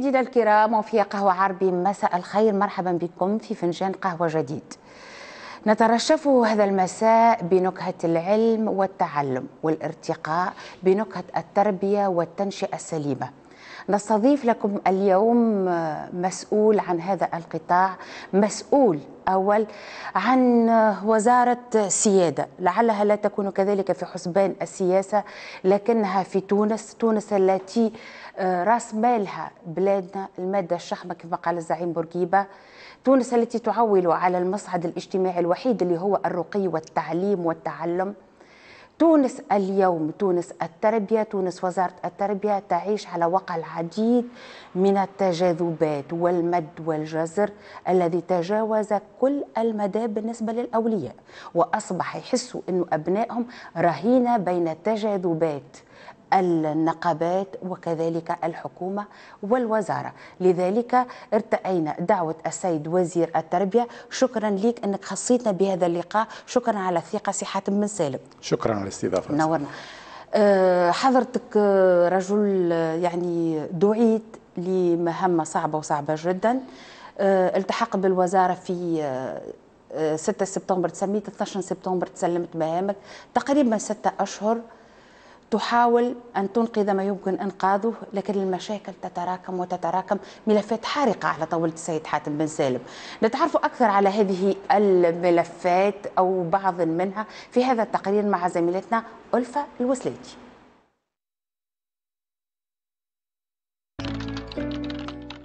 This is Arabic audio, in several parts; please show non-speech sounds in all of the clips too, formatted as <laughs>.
مشاهدينا الكرام وفي قهوة عربي مساء الخير مرحبا بكم في فنجان قهوة جديد نترشف هذا المساء بنكهة العلم والتعلم والارتقاء بنكهة التربية والتنشئة السليمة نستضيف لكم اليوم مسؤول عن هذا القطاع مسؤول أول عن وزارة سيادة لعلها لا تكون كذلك في حسبان السياسة لكنها في تونس تونس التي آه، راس مالها بلادنا المادة الشحمة كما قال الزعيم بورقيبة تونس التي تعول على المصعد الاجتماعي الوحيد اللي هو الرقي والتعليم والتعلم تونس اليوم تونس التربية تونس وزارة التربية تعيش على وقع العديد من التجاذبات والمد والجزر الذي تجاوز كل المدى بالنسبة للأولياء وأصبح يحسوا أن أبنائهم رهينة بين تجاذبات النقابات وكذلك الحكومة والوزارة لذلك ارتأينا دعوة السيد وزير التربية شكرا لك أنك خصيتنا بهذا اللقاء شكرا على الثقة سي حاتم سالم شكرا على الاستضافة نورنا أه، حضرتك رجل يعني دعيت لمهمة صعبة وصعبة جدا أه، التحق بالوزارة في 6 أه، سبتمبر تسميت 12 سبتمبر تسلمت مهامك تقريبا ستة أشهر تحاول أن تنقذ ما يمكن إنقاذه لكن المشاكل تتراكم وتتراكم ملفات حارقة على طاولة السيد حاتم بن سالم لتعرفوا أكثر على هذه الملفات أو بعض منها في هذا التقرير مع زميلتنا ألفة الوسليتي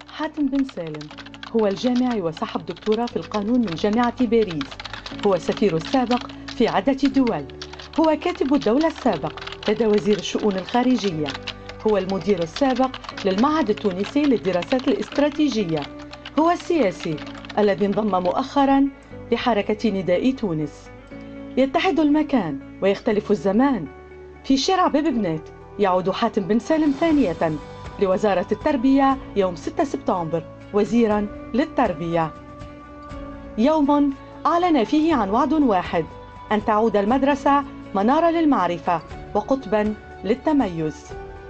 حاتم بن سالم هو الجامعي وصاحب دكتوراه في القانون من جامعة باريس هو السفير السابق في عدة دول هو كاتب الدولة السابق لدى وزير الشؤون الخارجية هو المدير السابق للمعهد التونسي للدراسات الاستراتيجية هو السياسي الذي انضم مؤخرا لحركة نداء تونس يتحد المكان ويختلف الزمان في شارع باب بنات يعود حاتم بن سالم ثانية لوزارة التربية يوم 6 سبتمبر وزيرا للتربية يوم أعلن فيه عن وعد واحد أن تعود المدرسة منارة للمعرفة وقطبا للتميز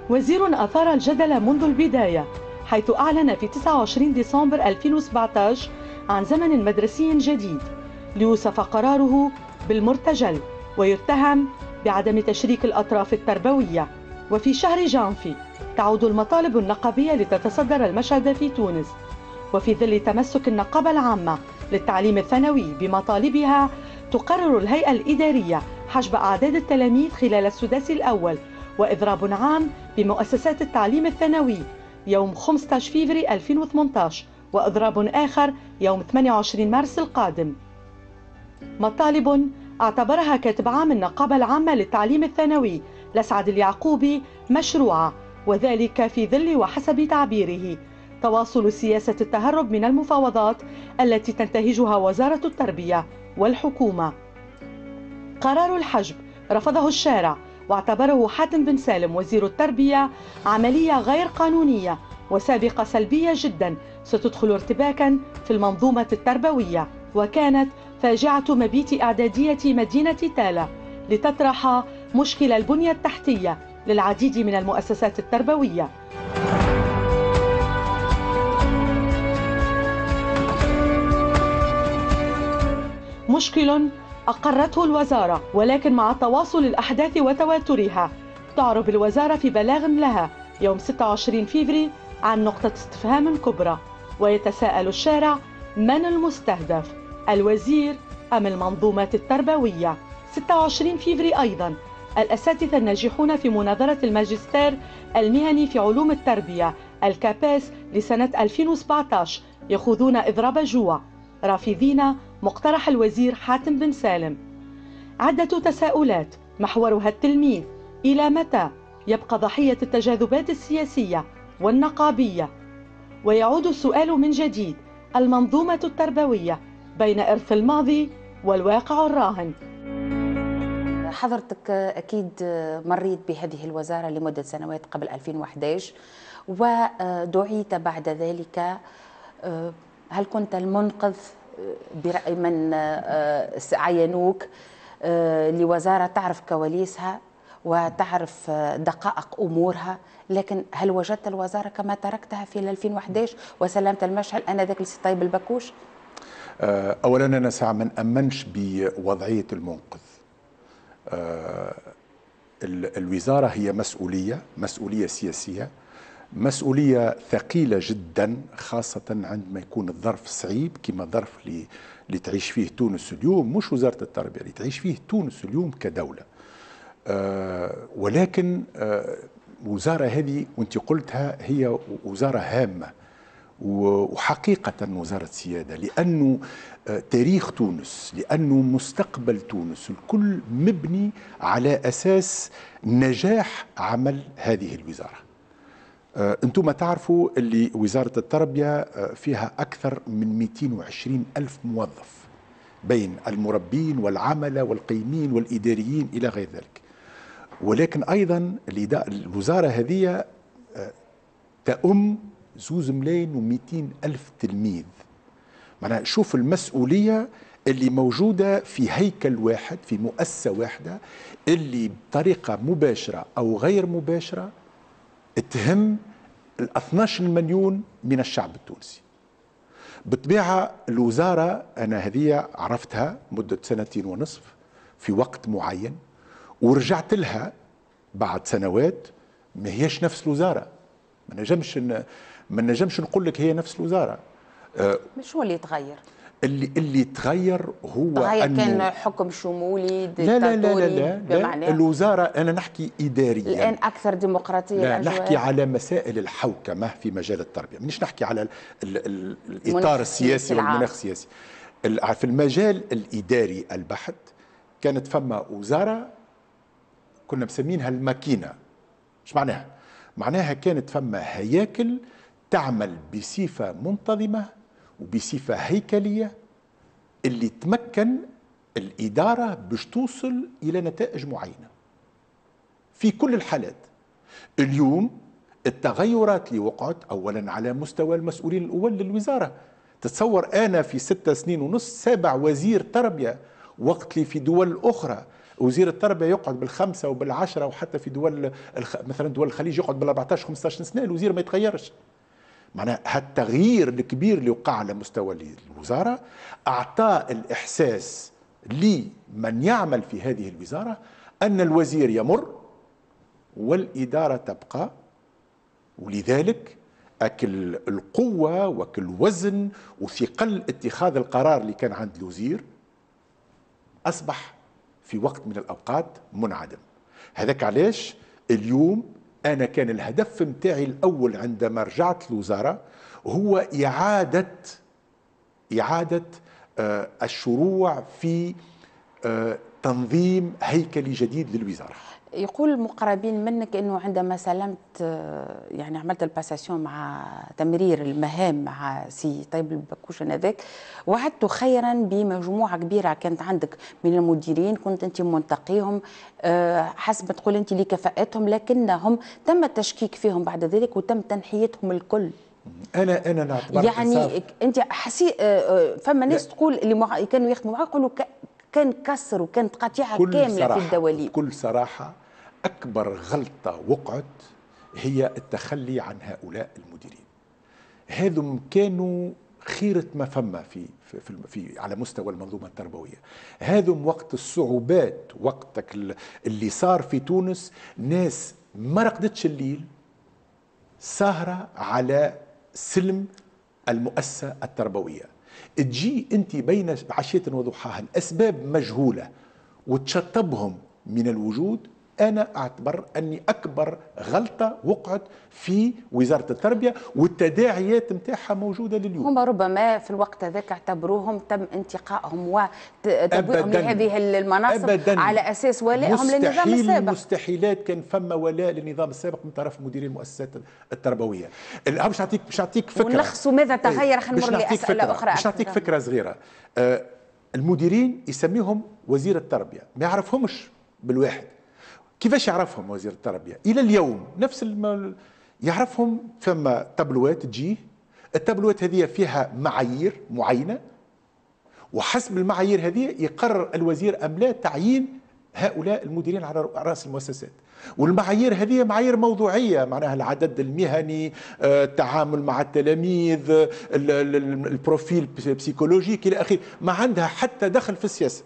وزير أثار الجدل منذ البداية حيث أعلن في 29 ديسمبر 2017 عن زمن مدرسي جديد ليوصف قراره بالمرتجل ويتهم بعدم تشريك الأطراف التربوية وفي شهر جانفي تعود المطالب النقابية لتتصدر المشهد في تونس وفي ظل تمسك النقابة العامة للتعليم الثانوي بمطالبها تقرر الهيئة الإدارية حجب أعداد التلاميذ خلال السداسي الأول وإضراب عام بمؤسسات التعليم الثانوي يوم 15 فيفري 2018 وإضراب آخر يوم 28 مارس القادم مطالب اعتبرها كاتب عام النقابة العامة للتعليم الثانوي لسعد اليعقوبي مشروعة وذلك في ظل وحسب تعبيره تواصل سياسة التهرب من المفاوضات التي تنتهجها وزارة التربية والحكومة قرار الحجب رفضه الشارع واعتبره حاتم بن سالم وزير التربية عملية غير قانونية وسابقة سلبية جدا ستدخل ارتباكا في المنظومة التربوية وكانت فاجعة مبيت إعدادية مدينة تالا لتطرح مشكل البنية التحتية للعديد من المؤسسات التربوية مشكل أقرته الوزارة ولكن مع تواصل الأحداث وتواترها تعرب الوزارة في بلاغ لها يوم 26 فيفري عن نقطة استفهام كبرى ويتساءل الشارع من المستهدف الوزير أم المنظومات التربوية 26 فيفري أيضا الأساتذة الناجحون في مناظرة الماجستير المهني في علوم التربية الكاباس لسنة 2017 يخوضون إضراب جوع رافضين مقترح الوزير حاتم بن سالم عدة تساؤلات محورها التلميذ إلى متى يبقى ضحية التجاذبات السياسية والنقابية ويعود السؤال من جديد المنظومة التربوية بين إرث الماضي والواقع الراهن حضرتك أكيد مريت بهذه الوزارة لمدة سنوات قبل 2011 ودعيت بعد ذلك آه، هل كنت المنقذ برأي من آه، عينوك آه، لوزارة تعرف كواليسها وتعرف آه، دقائق امورها لكن هل وجدت الوزاره كما تركتها في 2011 وسلمت المشهد انا ذاك طيب البكوش اولا انا ساعه ما نامنش بوضعيه المنقذ الوزاره هي مسؤوليه مسؤوليه سياسيه مسؤولية ثقيلة جدا خاصة عندما يكون الظرف صعيب كما ظرف اللي, اللي تعيش فيه تونس اليوم مش وزارة التربية اللي تعيش فيه تونس اليوم كدولة آه ولكن آه وزارة هذه وانت قلتها هي وزارة هامة وحقيقة وزارة سيادة لأنه آه، تاريخ تونس لأنه مستقبل تونس الكل مبني على أساس نجاح عمل هذه الوزارة آه، انتم تعرفوا اللي وزارة التربية آه، فيها أكثر من 220 ألف موظف بين المربين والعملة والقيمين والإداريين إلى غير ذلك ولكن أيضا الوزارة هذه آه، تأم زوز ملايين و ألف تلميذ معناها شوف المسؤولية اللي موجودة في هيكل واحد في مؤسسة واحدة اللي بطريقة مباشرة أو غير مباشرة تهم ال 12 مليون من الشعب التونسي بالطبيعة الوزارة أنا هذه عرفتها مدة سنتين ونصف في وقت معين ورجعت لها بعد سنوات ما هيش نفس الوزارة ما نجمش ما نجمش نقول لك هي نفس الوزارة أه، مش هو اللي يتغير اللي اللي تغير هو تغير أنه كان حكم شمولي لا لا لا لا, لا, لا إيه؟ الوزارة أنا نحكي إداريا الآن أكثر ديمقراطية لا الأجواء. نحكي على مسائل الحوكمة في مجال التربية مش نحكي على الـ الـ الـ الإطار السياسي والمناخ السياسي في المجال الإداري البحت كانت فما وزارة كنا مسمينها الماكينة مش معناها معناها كانت فما هياكل تعمل بصفة منتظمة وبصفة هيكلية اللي تمكن الإدارة باش توصل إلى نتائج معينة في كل الحالات اليوم التغيرات اللي وقعت أولا على مستوى المسؤولين الأول للوزارة تتصور أنا في ستة سنين ونص سابع وزير تربية وقت لي في دول أخرى وزير التربيه يقعد بالخمسه وبالعشره وحتى في دول مثلا دول الخليج يقعد بال 14 15 سنه الوزير ما يتغيرش معناها هالتغيير الكبير اللي وقع على مستوى الوزاره اعطى الاحساس لمن يعمل في هذه الوزاره ان الوزير يمر والاداره تبقى ولذلك اكل القوه وكل وزن وثقل اتخاذ القرار اللي كان عند الوزير اصبح في وقت من الاوقات منعدم هذاك علاش اليوم انا كان الهدف متاعي الاول عندما رجعت الوزاره هو اعاده اعاده آه، الشروع في آه، تنظيم هيكلي جديد للوزاره يقول المقربين منك انه عندما سلمت آه، يعني عملت الباساسيون مع تمرير المهام مع سي طيب البكوش هذاك وعدت خيرا بمجموعه كبيره كانت عندك من المديرين كنت انت منتقيهم آه، حسب تقول انت لكفاءتهم لكنهم تم التشكيك فيهم بعد ذلك وتم تنحيتهم الكل انا انا نعتبر يعني إنصاف. انت حسي آه، فما ناس تقول اللي كانوا يخدموا معاك يقولوا كان كسر وكانت قطيعه كامله في الدواليب بكل صراحه أكبر غلطة وقعت هي التخلي عن هؤلاء المديرين هذم كانوا خيرة ما فما في, في, في, في على مستوى المنظومة التربوية هذم وقت الصعوبات وقتك اللي صار في تونس ناس ما رقدتش الليل سهرة على سلم المؤسسة التربوية تجي انت بين عشية وضحاها الأسباب مجهولة وتشطبهم من الوجود أنا أعتبر أني أكبر غلطة وقعت في وزارة التربية والتداعيات نتاعها موجودة لليوم هم ربما في الوقت هذاك اعتبروهم تم انتقائهم وتبويهم لهذه المناصب أبداً على أساس ولائهم للنظام السابق مستحيلات كان فما ولاء للنظام السابق من طرف مديري المؤسسات التربوية الآن مش نعطيك مش نعطيك فكرة ونلخصوا ماذا إيه، تغير خلينا نمر لأسئلة أخرى مش نعطيك فكرة صغيرة آه، المديرين يسميهم وزير التربية ما يعرفهمش بالواحد كيفاش يعرفهم وزير التربيه الى اليوم نفس الم... يعرفهم فما تابلوات تجيه التابلوات هذه فيها معايير معينه وحسب المعايير هذه يقرر الوزير ام لا تعيين هؤلاء المديرين على راس المؤسسات والمعايير هذه معايير موضوعيه معناها العدد المهني آه، التعامل مع التلاميذ البروفيل بسيكولوجيك الى اخره ما عندها حتى دخل في السياسه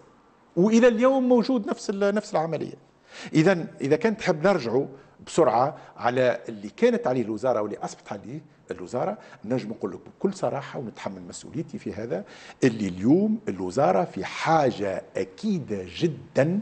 والى اليوم موجود نفس نفس العمليه اذا اذا كان تحب نرجعوا بسرعه على اللي كانت عليه الوزاره واللي اصبحت عليه الوزاره نجم نقول لك بكل صراحه ونتحمل مسؤوليتي في هذا اللي اليوم الوزاره في حاجه اكيده جدا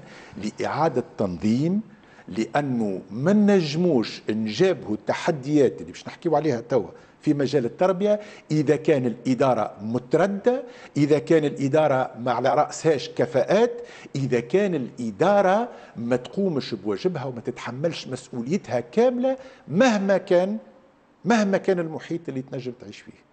لاعاده تنظيم لانه ما نجموش نجابهوا التحديات اللي باش نحكيو عليها توا في مجال التربية إذا كان الإدارة متردة إذا كان الإدارة ما على رأسهاش كفاءات إذا كان الإدارة ما تقومش بواجبها وما تتحملش مسؤوليتها كاملة مهما كان مهما كان المحيط اللي تنجم تعيش فيه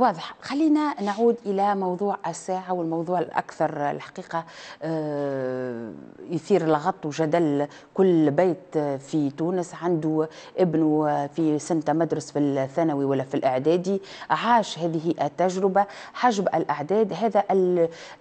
واضح خلينا نعود إلى موضوع الساعة والموضوع الأكثر الحقيقة آه، يثير لغط وجدل كل بيت في تونس عنده ابنه في سنة مدرس في الثانوي ولا في الإعدادي عاش هذه التجربة حجب الأعداد هذا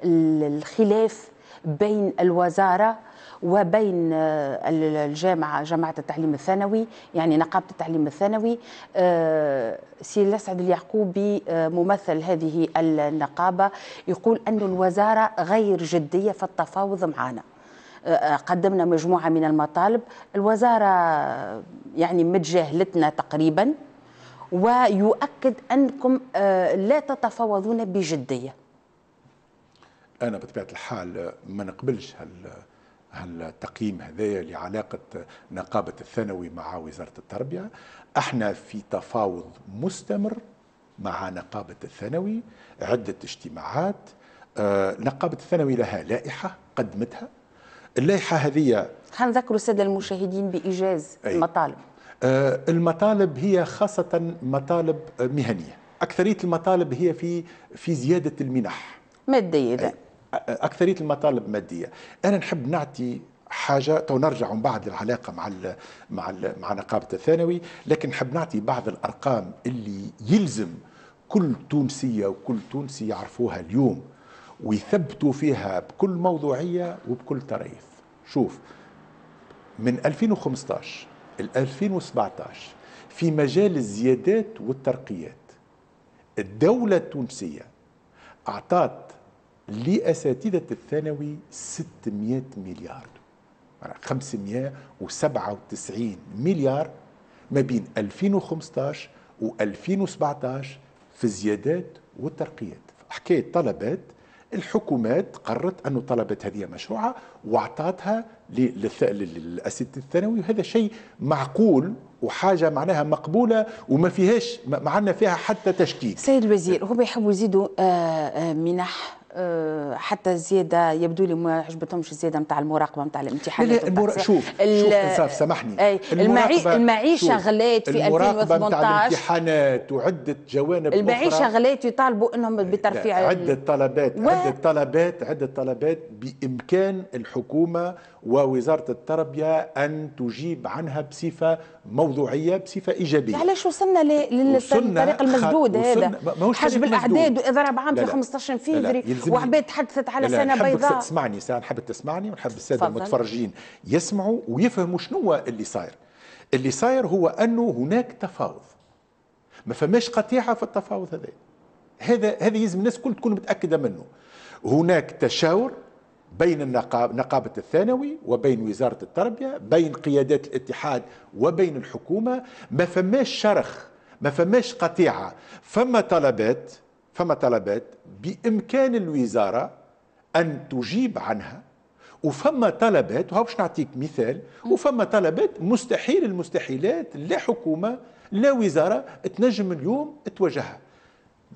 الخلاف بين الوزاره وبين آه، الجامعه جامعه التعليم الثانوي يعني نقابه التعليم الثانوي آه، سي الاسعد اليعقوبي آه، ممثل هذه النقابه يقول ان الوزاره غير جديه في التفاوض معنا قدمنا مجموعه من المطالب الوزاره يعني متجاهلتنا تقريبا ويؤكد انكم لا تتفاوضون بجديه انا بطبيعه الحال ما نقبلش هال التقييم هذايا لعلاقة نقابة الثانوي مع وزارة التربية احنا في تفاوض مستمر مع نقابة الثانوي عدة اجتماعات آه، نقابة الثانوي لها لائحة قدمتها اللائحة هذه خلينا نذكر السادة المشاهدين بإيجاز أي. المطالب آه، المطالب هي خاصة مطالب مهنية أكثرية المطالب هي في في زيادة المنح مادية اكثريه المطالب ماديه انا نحب نعطي حاجه تو نرجع من بعد العلاقة مع الـ مع الـ مع نقابه الثانوي لكن نحب نعطي بعض الارقام اللي يلزم كل تونسيه وكل تونسي يعرفوها اليوم ويثبتوا فيها بكل موضوعيه وبكل تريث شوف من 2015 ل 2017 في مجال الزيادات والترقيات الدولة التونسية أعطت لأساتذة الثانوي 600 مليار 597 مليار ما بين 2015 و 2017 في الزيادات والترقيات حكاية طلبات الحكومات قررت أن طلبت هذه مشروعة واعطاتها للأساتذة الثانوي وهذا شيء معقول وحاجة معناها مقبولة وما فيهاش معنا فيها حتى تشكيك سيد الوزير هو يحبوا يزيدوا آه، آه، منح آه، حتى الزيادة يبدو لي ما عجبتهمش الزيادة نتاع المراقبه نتاع الامتحانات المرا... شوف شوف انصاف سامحني أي المعي... المعيشه غلات في 2018 نتاع الامتحانات وعده جوانب المعيشه غلات يطالبوا انهم بترفيع عده طلبات و... عده طلبات عده طلبات بامكان الحكومه ووزارة التربية أن تجيب عنها بصفة موضوعية بصفة إيجابية علاش وصلنا للطريق المسدود هذا حجب الأعداد وإضراب عام في 15 فيفري وعباد تحدثت على لا لا سنة بيضاء حابب تسمعني سان حابب تسمعني ونحب السادة المتفرجين يسمعوا ويفهموا شنو اللي صاير اللي صاير هو أنه هناك تفاوض ما فماش قطيعة في التفاوض هذا هذا هذا يلزم الناس كل تكون متأكدة منه هناك تشاور بين نقابة الثانوي وبين وزارة التربية بين قيادات الاتحاد وبين الحكومة ما فماش شرخ ما فماش قطيعة فما طلبات فما طلبات بإمكان الوزارة أن تجيب عنها وفما طلبات وهو باش نعطيك مثال وفما طلبات مستحيل المستحيلات لا حكومة لا وزارة تنجم اليوم تواجهها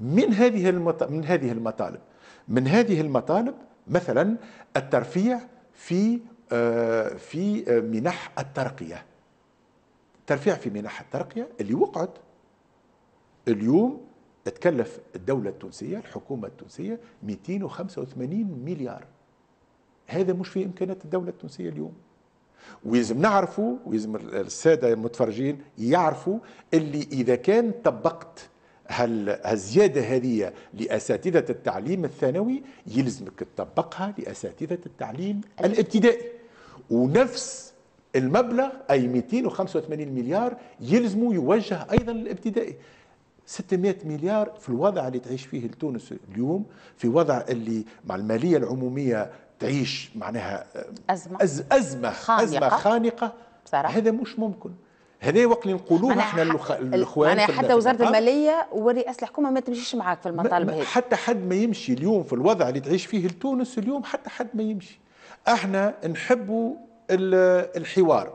من هذه من هذه المطالب من هذه المطالب مثلا الترفيع في آه، في آه، منح الترقية ترفيع في منح الترقية اللي وقعت اليوم تكلف الدولة التونسية الحكومة التونسية 285 مليار هذا مش في إمكانات الدولة التونسية اليوم ويزم نعرفوا ويزم السادة المتفرجين يعرفوا اللي إذا كان طبقت هالزيادة هذه لأساتذة التعليم الثانوي يلزمك تطبقها لأساتذة التعليم الابتدائي ونفس المبلغ أي 285 مليار يلزموا يوجه أيضا للابتدائي 600 مليار في الوضع اللي تعيش فيه تونس اليوم في وضع اللي مع المالية العمومية تعيش معناها أزمة أزمة خانقة, أزمة خانقة بصراحة. هذا مش ممكن هذا وقت اللي نقولوه احنا الاخوان معناها حتى وزاره الماليه ورئاسه الحكومه ما تمشيش معاك في المطالب هذه حتى حد ما يمشي اليوم في الوضع اللي تعيش فيه تونس اليوم حتى حد ما يمشي احنا نحبوا الحوار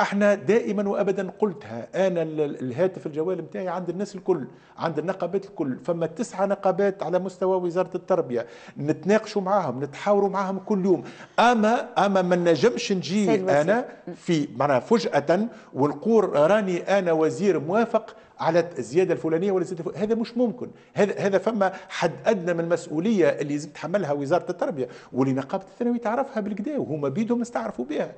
احنا دائما وابدا قلتها انا الهاتف الجوال نتاعي عند الناس الكل عند النقابات الكل فما تسعة نقابات على مستوى وزاره التربيه نتناقشوا معاهم نتحاوروا معاهم كل يوم اما اما ما نجمش نجي انا في معناها فجاه ونقول راني انا وزير موافق على الزياده الفلانيه ولا الزياده الفلانية. هذا مش ممكن هذا هذا فما حد ادنى من المسؤوليه اللي لازم تحملها وزاره التربيه واللي نقابه الثانوي تعرفها بالكدا وهما بيدهم استعرفوا بها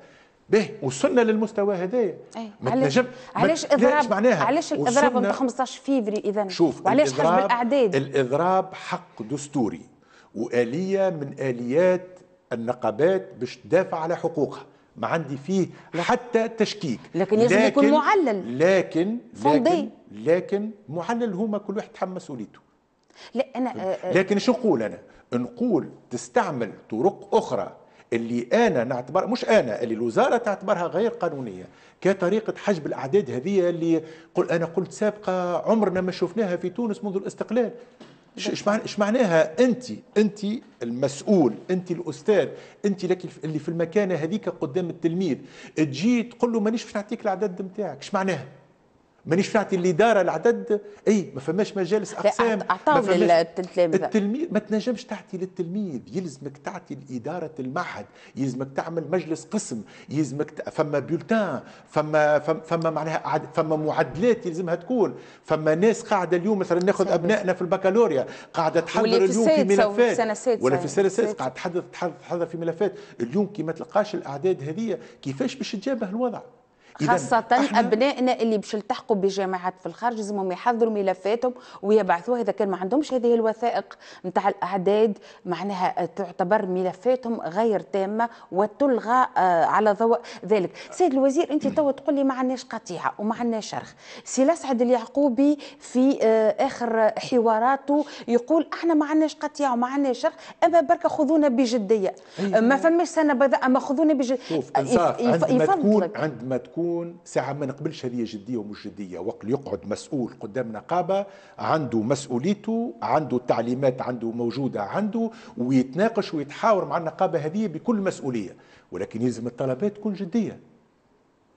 به وصلنا للمستوى هذايا ما تنجم علاش اضراب معناها علاش الاضراب نتاع 15 فيفري اذا شوف وعلاش حجم الاعداد الاضراب حق دستوري واليه من اليات النقابات باش تدافع على حقوقها ما عندي فيه حتى تشكيك لكن يجب يكون معلل لكن لكن, لكن معلل هما كل واحد تحمل مسؤوليته لا انا لكن شو نقول انا نقول تستعمل طرق اخرى اللي انا نعتبر مش انا اللي الوزاره تعتبرها غير قانونيه كطريقه حجب الاعداد هذه اللي قل انا قلت سابقه عمرنا ما شفناها في تونس منذ الاستقلال ايش معناها انت انت المسؤول انت الاستاذ انت لك اللي في المكانه هذيك قدام التلميذ تجي تقول له مانيش باش نعطيك العدد نتاعك ايش معناها مانيش فاتي اللي دار العدد اي ما فماش مجالس اقسام اعطاو للتلاميذ التلميذ ما تنجمش تعطي للتلميذ يلزمك تعطي لاداره المعهد يلزمك تعمل مجلس قسم يلزمك ت... فما بولتان فما فما معناها عد... فما معدلات يلزمها تكون فما ناس قاعده اليوم مثلا ناخذ ابنائنا في البكالوريا قاعده تحضر اليوم في ملفات ولا في يعني. السنه السادسه قاعده تحضر تحضر في ملفات اليوم كي ما تلقاش الاعداد هذه كيفاش باش تجابه الوضع خاصة أبنائنا اللي باش يلتحقوا بجامعات في الخارج لازمهم يحضروا ملفاتهم ويبعثوها إذا كان ما عندهمش هذه الوثائق نتاع الأعداد معناها تعتبر ملفاتهم غير تامة وتلغى آه، على ضوء ذلك سيد الوزير أنت تو تقول لي ما عندناش قطيعة وما عندناش شرخ سي الأسعد اليعقوبي في آه، آخر حواراته يقول احنا ما عندناش قطيعة وما عندناش شرخ أما برك خذونا بجدية أيوة. ما فماش سنة بدأ أما خذونا بجدية شوف يف... يف... تكون عندما تكون يكون ساعة ما نقبلش هذه جدية ومش جدية وقت يقعد مسؤول قدام نقابة عنده مسؤوليته عنده التعليمات عنده موجودة عنده ويتناقش ويتحاور مع النقابة هذه بكل مسؤولية ولكن يلزم الطلبات تكون جدية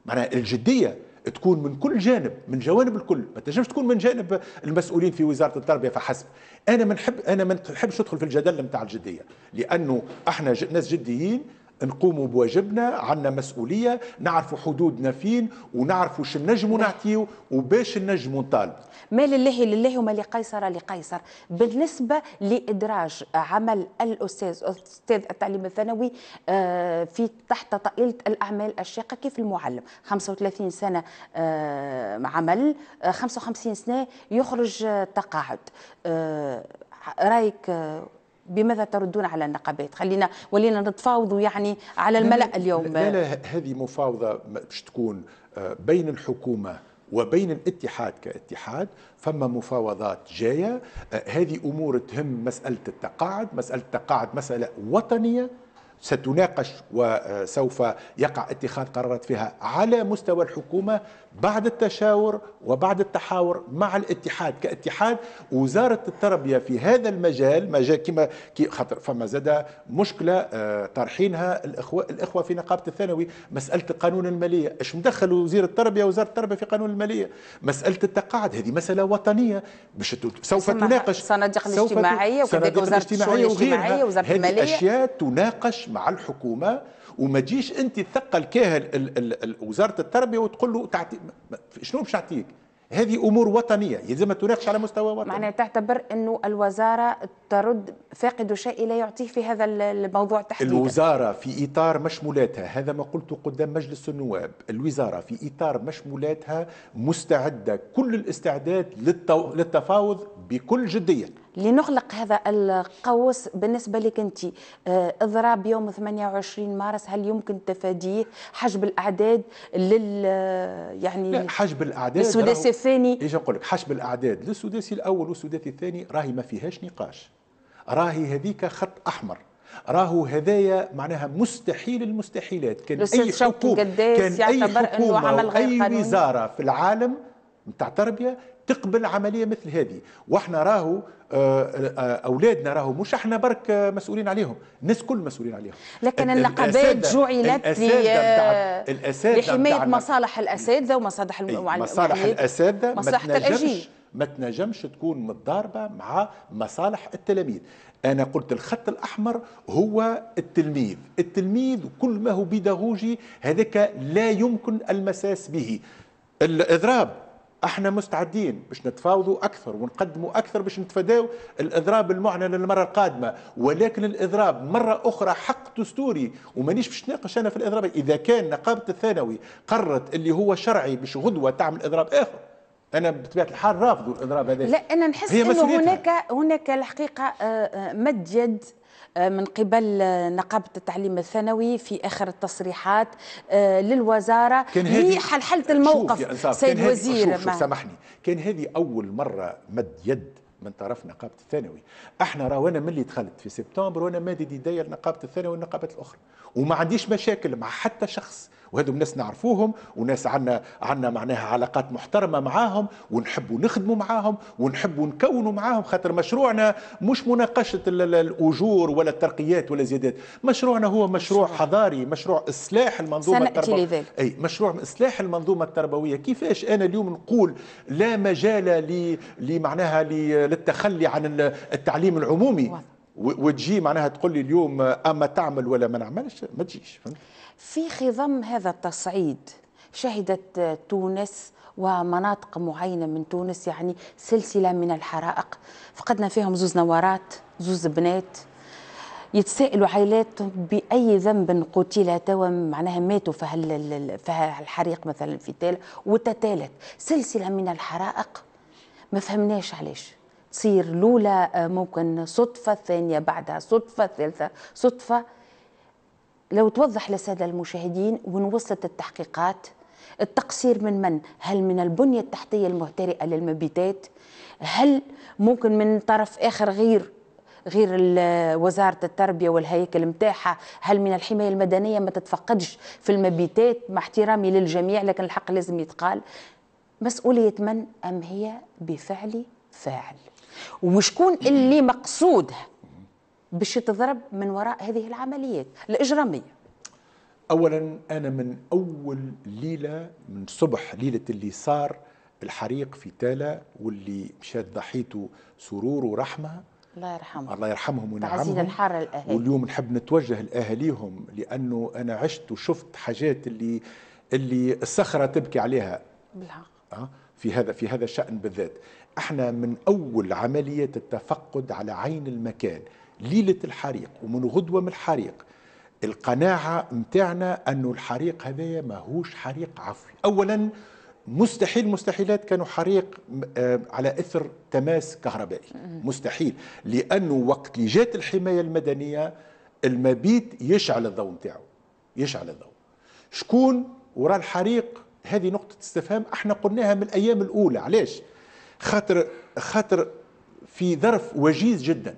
معناها الجدية تكون من كل جانب من جوانب الكل ما تنجمش تكون من جانب المسؤولين في وزاره التربيه فحسب انا ما نحب انا ما نحبش ندخل في الجدل نتاع الجديه لانه احنا ناس جديين نقوموا بواجبنا عندنا مسؤوليه نعرفوا حدودنا فين ونعرفوا شو نجموا نعطيو وباش نجموا نطالب ما لله لله وما لقيصر لقيصر بالنسبه لادراج عمل الاستاذ استاذ التعليم الثانوي آه، في تحت طائله الاعمال الشاقه كيف المعلم 35 سنه آه، عمل 55 آه، سنه يخرج تقاعد رايك بماذا تردون على النقابات خلينا ولينا نتفاوضوا يعني على الملأ اليوم لا لا هذه مفاوضة باش تكون آه، بين الحكومة وبين الاتحاد كاتحاد فما مفاوضات جاية آه، هذه أمور تهم مسألة التقاعد مسألة التقاعد مسألة وطنية ستناقش وسوف يقع اتخاذ قرارات فيها على مستوى الحكومة بعد التشاور وبعد التحاور مع الاتحاد كاتحاد وزاره التربيه في هذا المجال مجال كما خاطر فما زاد مشكله آه، طرحينها الاخوه الاخوه في نقابه الثانوي مساله قانون الماليه اش مدخل وزير التربيه وزاره التربيه في قانون الماليه مساله التقاعد هذه مساله وطنيه باش سوف تناقش صناديق الاجتماعيه وكذلك وزاره الاجتماعيه وغيرها وزاره الماليه هذه اشياء تناقش مع الحكومه وما تجيش انت تثقل ال وزاره التربيه وتقول له تعطي شنو باش تعطيك؟ هذه امور وطنيه يلزم تناقش على مستوى وطني معناها تعتبر انه الوزاره ترد فاقد شيء لا يعطيه في هذا الموضوع تحديدا الوزاره في اطار مشمولاتها هذا ما قلته قدام مجلس النواب الوزاره في اطار مشمولاتها مستعده كل الاستعداد للتفاوض بكل جديه لنغلق هذا القوس بالنسبه لك انت آه، اضراب يوم 28 مارس هل يمكن تفاديه حجب الاعداد لل آه، يعني لا حجب الاعداد للسداسي الثاني ايش نقول لك حجب الاعداد للسداسي الاول والسداسي الثاني راهي ما فيهاش نقاش راهي هذيك خط احمر راهو هذايا معناها مستحيل المستحيلات كان اي حكومه كان اي حكومه اي وزاره في العالم نتاع تربيه تقبل عمليه مثل هذه واحنا راهو آه، آه، اولادنا راهو مش احنا برك مسؤولين عليهم الناس كل مسؤولين عليهم لكن النقابات جعلت آه، لحمايه مصالح الاساتذه ومصالح المعلمين مصالح الاساتذه مصلحه الاجيال ما تنجمش تكون متضاربه مع مصالح التلاميذ انا قلت الخط الاحمر هو التلميذ التلميذ كل ما هو بيداغوجي هذاك لا يمكن المساس به الاضراب احنا مستعدين باش نتفاوضوا اكثر ونقدموا اكثر باش نتفاداو الاضراب المعلن للمره القادمه ولكن الاضراب مره اخرى حق دستوري ومانيش باش ناقش انا في الاضراب اذا كان نقابه الثانوي قررت اللي هو شرعي باش غدوه تعمل اضراب اخر انا بطبيعه الحال رافض الاضراب هذا لا انا نحس انه هناك هناك الحقيقه آه، آه، مد يد آه، من قبل آه، نقابه التعليم الثانوي في اخر التصريحات آه، للوزاره لحلحله الموقف سيد وزير شوف شوف سامحني كان هذه اول مره مد يد من طرف نقابه الثانوي احنا راه من ملي دخلت في سبتمبر وانا مادد يدي نقابه الثانوي والنقابات الاخرى وما عنديش مشاكل مع حتى شخص وهذو ناس نعرفوهم وناس عندنا عندنا معناها علاقات محترمه معاهم ونحبوا نخدموا معاهم ونحبوا نكونوا معاهم خاطر مشروعنا مش مناقشه الاجور ولا الترقيات ولا الزيادات مشروعنا هو مشروع حضاري مشروع اصلاح المنظومه التربويه اي مشروع اصلاح المنظومه التربويه كيفاش انا اليوم نقول لا مجال لمعناها للتخلي عن التعليم العمومي وتجي معناها تقول لي اليوم آه، اما تعمل ولا ما نعملش ما تجيش في خضم هذا التصعيد شهدت آه، تونس ومناطق معينة من تونس يعني سلسلة من الحرائق فقدنا فيهم زوز نوارات زوز بنات يتساءلوا عائلات باي ذنب قتل توا معناها ماتوا في الحريق مثلا في تال وتتالت سلسله من الحرائق ما فهمناش علاش تصير لولا آه، ممكن صدفة الثانية بعدها صدفة الثالثة صدفة لو توضح للسادة المشاهدين وين وصلت التحقيقات التقصير من من؟ هل من البنية التحتية المهترئة للمبيتات؟ هل ممكن من طرف آخر غير غير آه، وزارة التربية والهيكل متاحة هل من الحماية المدنية ما تتفقدش في المبيتات مع احترامي للجميع لكن الحق لازم يتقال مسؤولية من أم هي بفعل فاعل وشكون اللي مقصود باش يتضرب من وراء هذه العمليات الاجراميه اولا انا من اول ليله من صبح ليله اللي صار الحريق في تالا واللي مشات ضحيته سرور ورحمه الله يرحمهم الله يرحمهم ونعمهم تعزيز الحاره الاهالي واليوم نحب نتوجه لاهاليهم لانه انا عشت وشفت حاجات اللي اللي الصخره تبكي عليها بالحق أه؟ في هذا في هذا الشان بالذات احنا من اول عمليه التفقد على عين المكان ليله الحريق ومن غدوه من الحريق القناعه متاعنا انه الحريق هذايا ماهوش حريق عفوي اولا مستحيل مستحيلات كانوا حريق آه، على اثر تماس كهربائي مستحيل لانه وقت اللي جات الحمايه المدنيه المبيت يشعل الضوء نتاعو يشعل الضوء شكون وراء الحريق هذه نقطه استفهام احنا قلناها من الايام الاولى علاش خاطر خاطر في ظرف وجيز جدا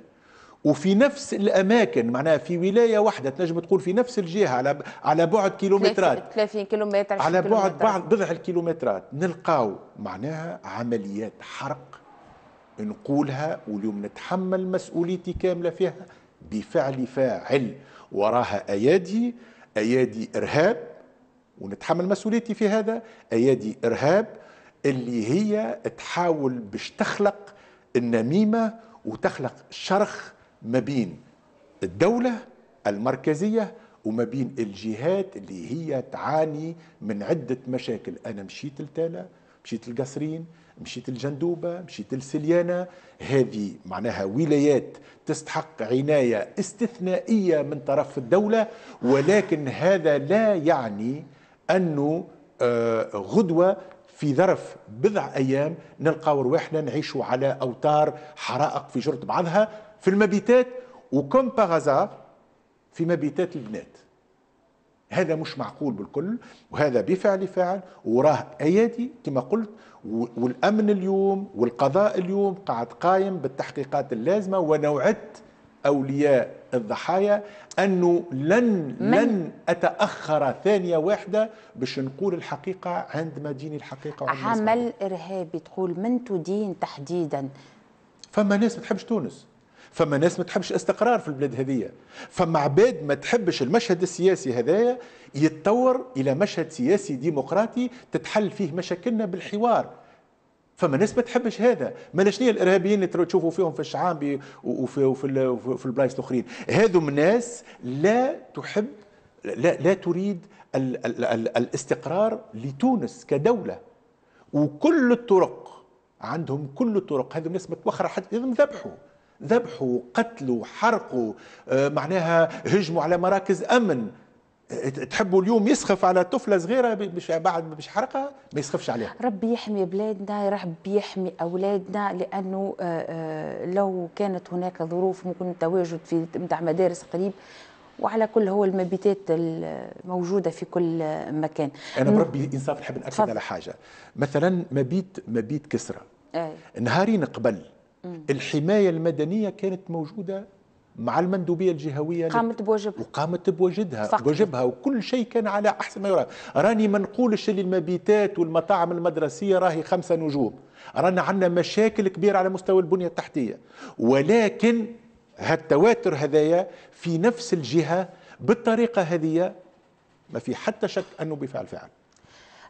وفي نفس الاماكن معناها في ولايه واحده تنجم تقول في نفس الجهه على على بعد كيلومترات 30 كيلومتر على بعد بعض بضع الكيلومترات نلقاو معناها عمليات حرق نقولها واليوم نتحمل مسؤوليتي كامله فيها بفعل فاعل وراها ايادي ايادي ارهاب ونتحمل مسؤوليتي في هذا ايادي ارهاب اللي هي تحاول باش تخلق النميمة وتخلق شرخ ما بين الدولة المركزية وما بين الجهات اللي هي تعاني من عدة مشاكل أنا مشيت لتالا مشيت القصرين مشيت الجندوبة مشيت السليانة هذه معناها ولايات تستحق عناية استثنائية من طرف الدولة ولكن هذا لا يعني أنه آه، غدوة في ظرف بضع أيام نلقاو رواحنا نعيشوا على أوتار حرائق في جرد بعضها في المبيتات وكم باغازار في مبيتات البنات هذا مش معقول بالكل وهذا بفعل فاعل وراه ايادي كما قلت والامن اليوم والقضاء اليوم قاعد قايم بالتحقيقات اللازمه ونوعت أولياء الضحايا أنه لن لن أتأخر ثانية واحدة باش نقول الحقيقة عندما ديني الحقيقة عمل إرهابي تقول من تدين تحديدا فما ناس ما تحبش تونس فما ناس ما تحبش استقرار في البلاد هذية فما عباد ما تحبش المشهد السياسي هذايا يتطور إلى مشهد سياسي ديمقراطي تتحل فيه مشاكلنا بالحوار فما ناس ما تحبش هذا ما شنو الارهابيين اللي تشوفوا فيهم في الشعام وفي وفي وفي البلايص الاخرين هذو الناس لا تحب لا, لا تريد ال ال ال الاستقرار لتونس كدوله وكل الطرق عندهم كل الطرق هذو الناس متوخره حتى ذبحوا ذبحوا قتلوا حرقوا آه معناها هجموا على مراكز امن تحبوا اليوم يسخف على طفله صغيره مش بعد مش حرقها ما يسخفش عليها ربي يحمي بلادنا ربي يحمي اولادنا لانه آه، آه، لو كانت هناك ظروف ممكن التواجد في نتاع مدارس قريب وعلى كل هو المبيتات الموجوده في كل مكان انا بربي انصاف نحب ناكد على حاجه مثلا مبيت مبيت كسره أي. نهارين قبل الحمايه المدنيه كانت موجوده مع المندوبيه الجهويه قامت بواجبها وقامت بواجبها فقط. بواجبها وكل شيء كان على احسن ما يرام راني ما نقولش اللي المبيتات والمطاعم المدرسيه راهي خمسه نجوم رانا عندنا مشاكل كبيره على مستوى البنيه التحتيه ولكن هالتواتر هذايا في نفس الجهه بالطريقه هذه ما في حتى شك انه بفعل فعل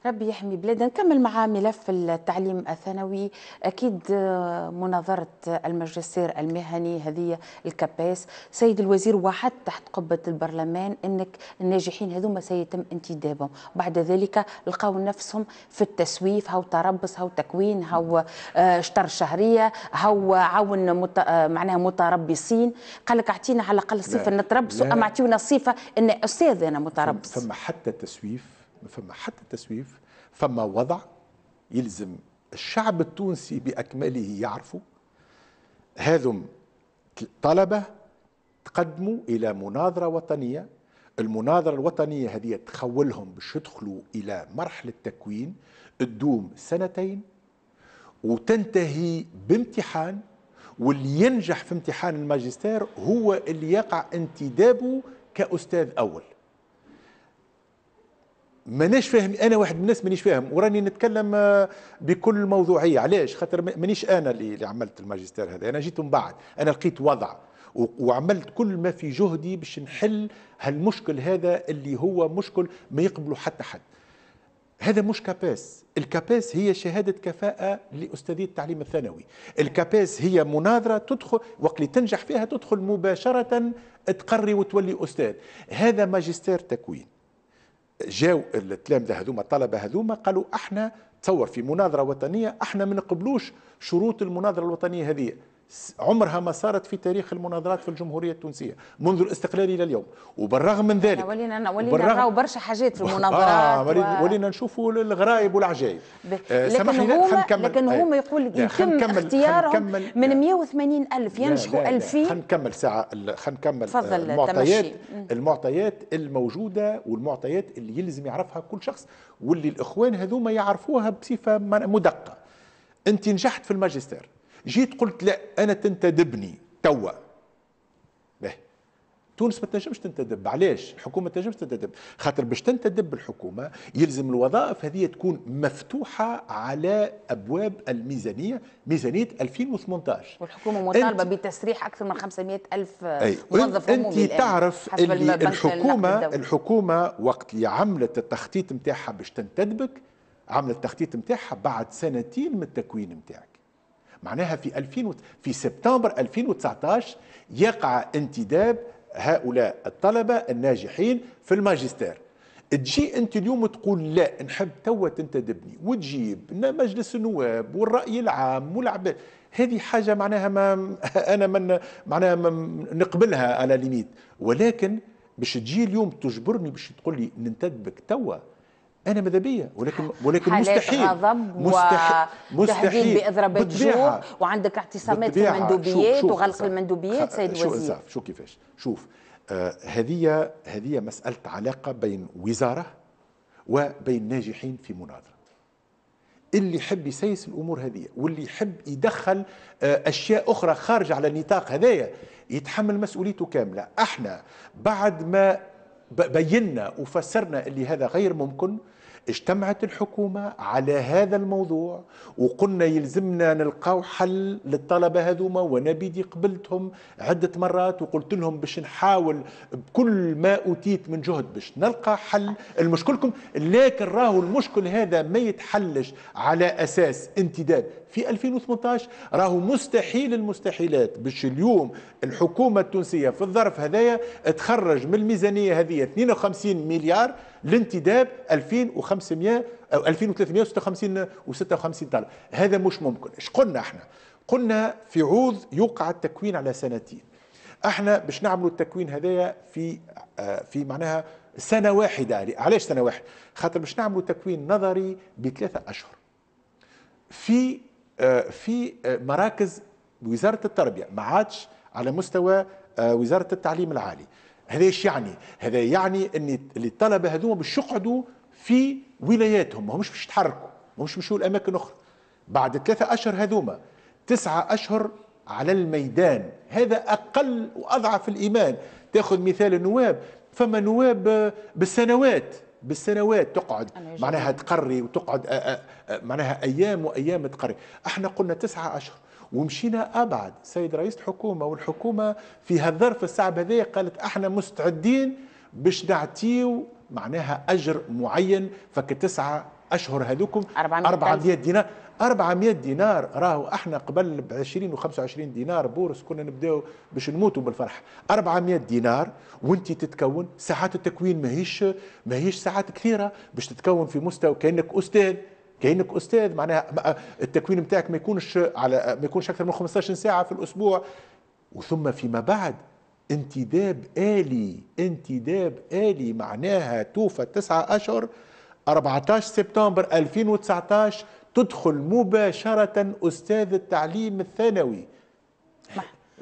ربي يحمي بلادنا نكمل مع ملف التعليم الثانوي اكيد آه، مناظره الماجستير المهني هذه الكباس سيد الوزير وعد تحت قبه البرلمان انك الناجحين هذوما سيتم انتدابهم بعد ذلك لقاو نفسهم في التسويف هاو تربص هاو تكوين هاو آه، شطر شهريه هاو عون مت... آه، معناها متربصين قال لك اعطينا على الاقل صفه نتربصوا اما اعطيونا صفه ان استاذ انا متربص فما حتى تسويف فما حتى تسويف فما وضع يلزم الشعب التونسي بأكمله يعرفه هذم طلبة تقدموا إلى مناظرة وطنية المناظرة الوطنية هذه تخولهم باش يدخلوا إلى مرحلة تكوين تدوم سنتين وتنتهي بامتحان واللي ينجح في امتحان الماجستير هو اللي يقع انتدابه كأستاذ أول ماناش فاهم انا واحد من الناس مانيش فاهم وراني نتكلم آه، بكل موضوعيه علاش خاطر مانيش انا اللي عملت الماجستير هذا انا جيت من بعد انا لقيت وضع وعملت كل ما في جهدي باش نحل هالمشكل هذا اللي هو مشكل ما يقبله حتى حد هذا مش كاباس الكاباس هي شهادة كفاءة لأستاذي التعليم الثانوي الكاباس هي مناظرة تدخل وقت تنجح فيها تدخل مباشرة تقري وتولي أستاذ هذا ماجستير تكوين جاو التلامذه هذوما الطلبه هذوما قالوا احنا تصور في مناظره وطنيه احنا ما نقبلوش شروط المناظره الوطنيه هذه عمرها ما صارت في تاريخ المناظرات في الجمهورية التونسية منذ الاستقلال إلى اليوم وبالرغم من ذلك ولينا ولينا نراو برشا حاجات في آه، المناظرات آه و... ولينا نشوفوا الغرائب والعجائب ب... آه لكن هو لكن هما آه، يقول يتم اختيارهم من 180 ألف ينجحوا 2000 خلينا نكمل ساعة خلينا نكمل آه، المعطيات تمشي. المعطيات الموجودة والمعطيات اللي يلزم يعرفها كل شخص واللي الإخوان هذوما يعرفوها بصفة مدقة أنت نجحت في الماجستير جيت قلت لا انا تنتدبني توا تونس ما تنجمش تنتدب علاش الحكومه ما تنجمش تنتدب خاطر باش تنتدب الحكومه يلزم الوظائف هذه تكون مفتوحه على ابواب الميزانيه ميزانيه 2018 والحكومه مطالبه بتسريح اكثر من 500 الف موظف أي. انت تعرف اللي الحكومه الحكومه وقت اللي عملت التخطيط نتاعها باش تنتدبك عملت التخطيط نتاعها بعد سنتين من التكوين نتاعك معناها في 2000 في سبتمبر 2019 يقع انتداب هؤلاء الطلبة الناجحين في الماجستير تجي انت اليوم تقول لا نحب توا تنتدبني وتجيب مجلس النواب والراي العام والعباد هذه حاجه معناها ما <laughs> انا من معناها ما نقبلها على ليميت ولكن باش تجي اليوم تجبرني باش تقول لي ننتدبك توا انا ماذا بيا ولكن ولكن مستحيل غضب مستحيل مستحيل باضراب الجوع وعندك اعتصامات في المندوبيات وغلق المندوبيات سيد الوزير شو كيفاش شوف آه، هذه هذه مساله علاقه بين وزاره وبين ناجحين في مناظره اللي يحب يسيس الامور هذه واللي يحب يدخل آه، اشياء اخرى خارج على النطاق هذايا يتحمل مسؤوليته كامله احنا بعد ما بينا وفسرنا اللي هذا غير ممكن اجتمعت الحكومة على هذا الموضوع وقلنا يلزمنا نلقاو حل للطلبة هذوما وأنا بيدي قبلتهم عدة مرات وقلت لهم باش نحاول بكل ما أوتيت من جهد باش نلقى حل لمشكلكم لكن راهو المشكل هذا ما يتحلش على أساس انتداب في 2018 راهو مستحيل المستحيلات باش اليوم الحكومة التونسية في الظرف هذايا تخرج من الميزانية هذه 52 مليار الانتداب 2500 او 2356 و56 دولار هذا مش ممكن ايش قلنا احنا قلنا في عوض يوقع التكوين على سنتين احنا باش نعملوا التكوين هذايا في آه، في معناها سنه واحده علاش سنه واحده خاطر باش نعملوا تكوين نظري بثلاثه اشهر في آه، في آه، مراكز وزاره التربيه ما عادش على مستوى وزاره التعليم العالي هذا ايش يعني؟ هذا يعني ان الطلبه هذوما باش يقعدوا في ولاياتهم ما همش باش يتحركوا ما همش مشوا لاماكن اخرى بعد ثلاثة اشهر هذوما تسعة اشهر على الميدان هذا اقل واضعف الايمان تاخذ مثال النواب فما نواب بالسنوات بالسنوات تقعد معناها تقري وتقعد معناها ايام وايام تقري احنا قلنا تسعة اشهر ومشينا ابعد سيد رئيس الحكومه والحكومه في هالظرف الصعب هذا قالت احنا مستعدين باش نعطيو معناها اجر معين فك تسعه اشهر هذوكم 400, 400 دينار 400 دينار راهو احنا قبل ب 20 و 25 دينار بورس كنا نبداو باش نموتوا بالفرح 400 دينار وانت تتكون ساعات التكوين ماهيش ماهيش ساعات كثيره باش تتكون في مستوى كانك استاذ كانك استاذ معناها التكوين نتاعك ما يكونش على ما يكونش اكثر من 15 ساعه في الاسبوع وثم فيما بعد انتداب آلي انتداب آلي معناها توفى تسعة أشهر 14 سبتمبر 2019 تدخل مباشرة أستاذ التعليم الثانوي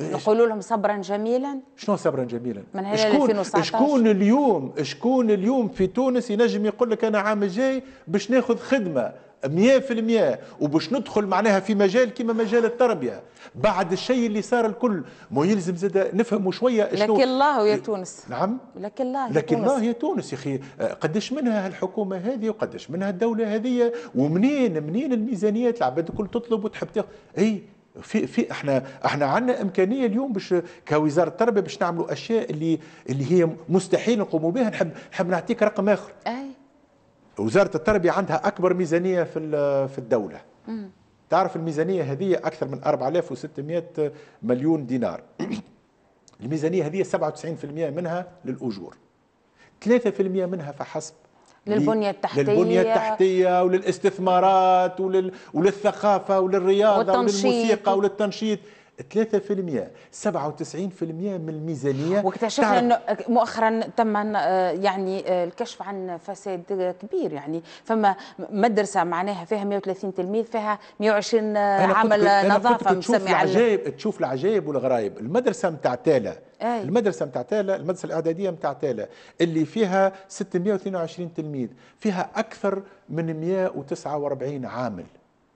نقولوا لهم صبرا جميلا شنو صبرا جميلا من هلال شكون شكون اليوم شكون اليوم في تونس ينجم يقول لك انا عام الجاي باش ناخذ خدمه 100% وباش ندخل معناها في مجال كما مجال التربيه بعد الشيء اللي صار الكل ما يلزم زاد نفهموا شويه لكن الله يا إيه، تونس نعم لكن الله لكن الله يا تونس يا اخي آه، قداش منها الحكومه هذه وقداش منها الدوله هذه ومنين منين الميزانيات العباد الكل تطلب وتحب تاخذ اي في في احنا احنا عندنا امكانيه اليوم باش كوزاره التربيه باش نعملوا اشياء اللي اللي هي مستحيل نقوموا بها نحب نحب نعطيك رقم اخر اي وزاره التربيه عندها اكبر ميزانيه في في الدوله مم. تعرف الميزانيه هذه اكثر من 4600 مليون دينار الميزانيه هذه 97% منها للاجور 3% منها فحسب للبنية التحتية للبنية التحتية وللاستثمارات ولل... وللثقافة وللرياضة والتنشيط. وللموسيقى وللتنشيط 3% 97% من الميزانية واكتشفنا أنه مؤخرا تم آه، يعني آه، الكشف عن فساد كبير يعني فما مدرسة معناها فيها 130 تلميذ فيها 120 آه، عمل نظافة أنا تشوف العجائب تشوف العجائب والغرايب المدرسة نتاع تالا أي. المدرسه نتاع تالا المدرسه الاعداديه نتاع تالا اللي فيها 622 تلميذ فيها اكثر من 149 عامل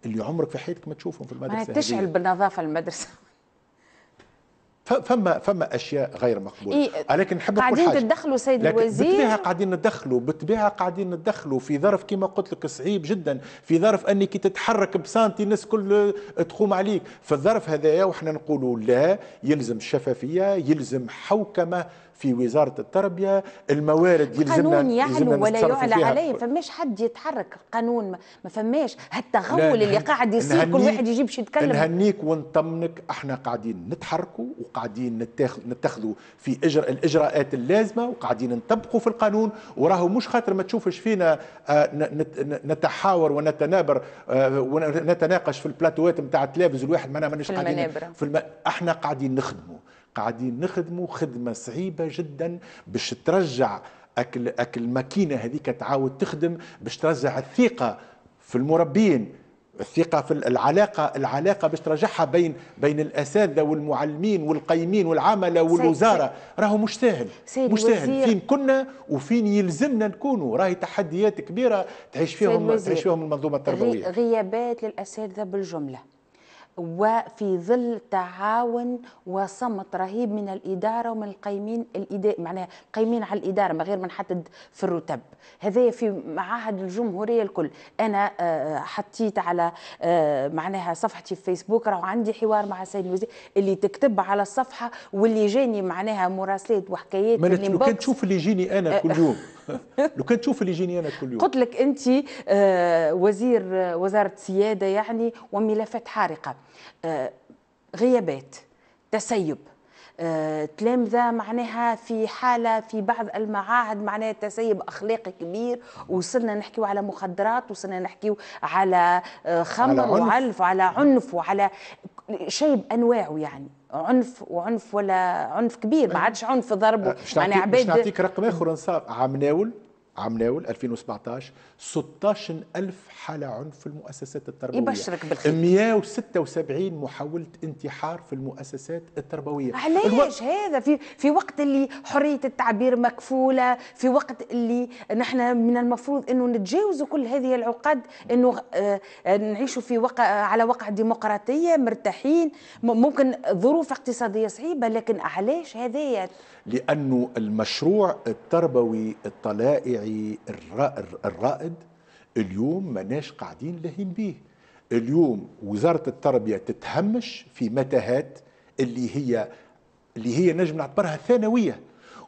اللي عمرك في حياتك ما تشوفهم في المدرسه تشعل بالنظافه المدرسه فما فما اشياء غير مقبوله إيه لكن نحب نقول قاعدين تدخلوا سيد الوزير بالطبيعه قاعدين ندخلوا بالطبيعه قاعدين ندخلوا في ظرف كما قلت لك صعيب جدا في ظرف انك تتحرك بسانتي الناس كل تقوم عليك في الظرف هذايا وحنا نقولوا لا يلزم الشفافيه يلزم حوكمه في وزاره التربيه الموارد يلزمنا القانون يعلو يعني ولا يعلى عليه فماش حد يتحرك القانون ما فماش هالتغول اللي قاعد يصير كل واحد يجيب شي يتكلم نهنيك ونطمنك احنا قاعدين نتحركوا وقاعدين نتخذوا في اجر الاجراءات اللازمه وقاعدين نطبقوا في القانون وراهو مش خاطر ما تشوفش فينا آه، نتحاور ونتنابر آه، ونتناقش في البلاتوات نتاع التلفز الواحد معناها مانيش قاعدين في الم... احنا قاعدين نخدموا قاعدين نخدموا خدمة صعيبة جدا باش ترجع أكل, أكل الماكينة هذيك تعاود تخدم باش ترجع الثقة في المربين الثقة في العلاقة العلاقة باش ترجعها بين بين الأساتذة والمعلمين والقيمين والعاملة والوزارة راهو مش ساهل مش ساهل فين كنا وفين يلزمنا نكونوا راهي تحديات كبيرة تعيش فيهم تعيش فيهم المنظومة التربوية غيابات للأساتذة بالجملة وفي ظل تعاون وصمت رهيب من الاداره ومن القايمين الإداء معناها قايمين على الاداره من غير ما نحدد في الرتب هذا في معهد الجمهوريه الكل انا آه، حطيت على آه، معناها صفحتي في فيسبوك راهو عندي حوار مع السيد الوزير اللي تكتب على الصفحه واللي جاني معناها مراسلات وحكايات من اللي كان تشوف اللي يجيني انا آه، كل يوم <laughs> لو كان تشوف اللي يجيني انا كل يوم قلت لك انت آه، وزير آه، وزاره سياده يعني وملفات حارقه آه، غيابات تسيب تلامذة معناها في حالة في بعض المعاهد معناها تسيب أخلاقي كبير وصلنا نحكيو على مخدرات وصلنا نحكيو على خمر على وعلف وعلى عنف وعلى شيء بأنواعه يعني عنف وعنف ولا عنف كبير ما أيوة. عادش عنف ضرب يعني عباد باش نعطيك رقم اخر انصار عم ناول عم ناول 2017 16000 حالة عنف في المؤسسات التربوية يبشرك بالخير 176 محاولة انتحار في المؤسسات التربوية علاش الو... هذا في في وقت اللي حرية التعبير مكفولة في وقت اللي نحن من المفروض انه نتجاوزوا كل هذه العقد انه آه، آه، نعيشوا في وقع على وقع ديمقراطية مرتاحين ممكن ظروف اقتصادية صعيبة لكن علاش هذايا لأنه المشروع التربوي الطلائعي الوضعي الرائد اليوم ماناش قاعدين لهين بيه اليوم وزارة التربية تتهمش في متاهات اللي هي اللي هي نجم نعتبرها ثانوية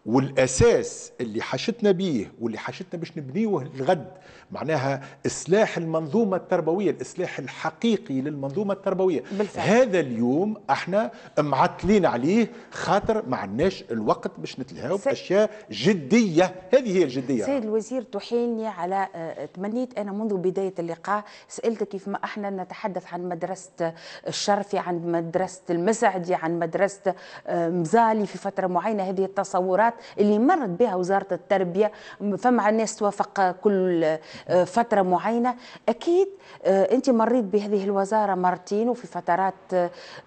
والأساس اللي حشتنا بيه واللي حشتنا باش نبنيوه الغد معناها إصلاح المنظومة التربوية الإصلاح الحقيقي للمنظومة التربوية بالفعل. هذا اليوم احنا معطلين عليه خاطر ما عندناش الوقت باش نتلهاو بأشياء جدية هذه هي الجدية سيد الوزير تحيني على آه، تمنيت أنا منذ بداية اللقاء سألت كيف ما احنا نتحدث عن مدرسة الشرفي عن مدرسة المسعدي عن مدرسة آه، مزالي في فترة معينة هذه التصورات اللي مرت بها وزارة التربية فما الناس توافق كل آه، فتره معينه اكيد آه، انت مريت بهذه الوزاره مرتين وفي فترات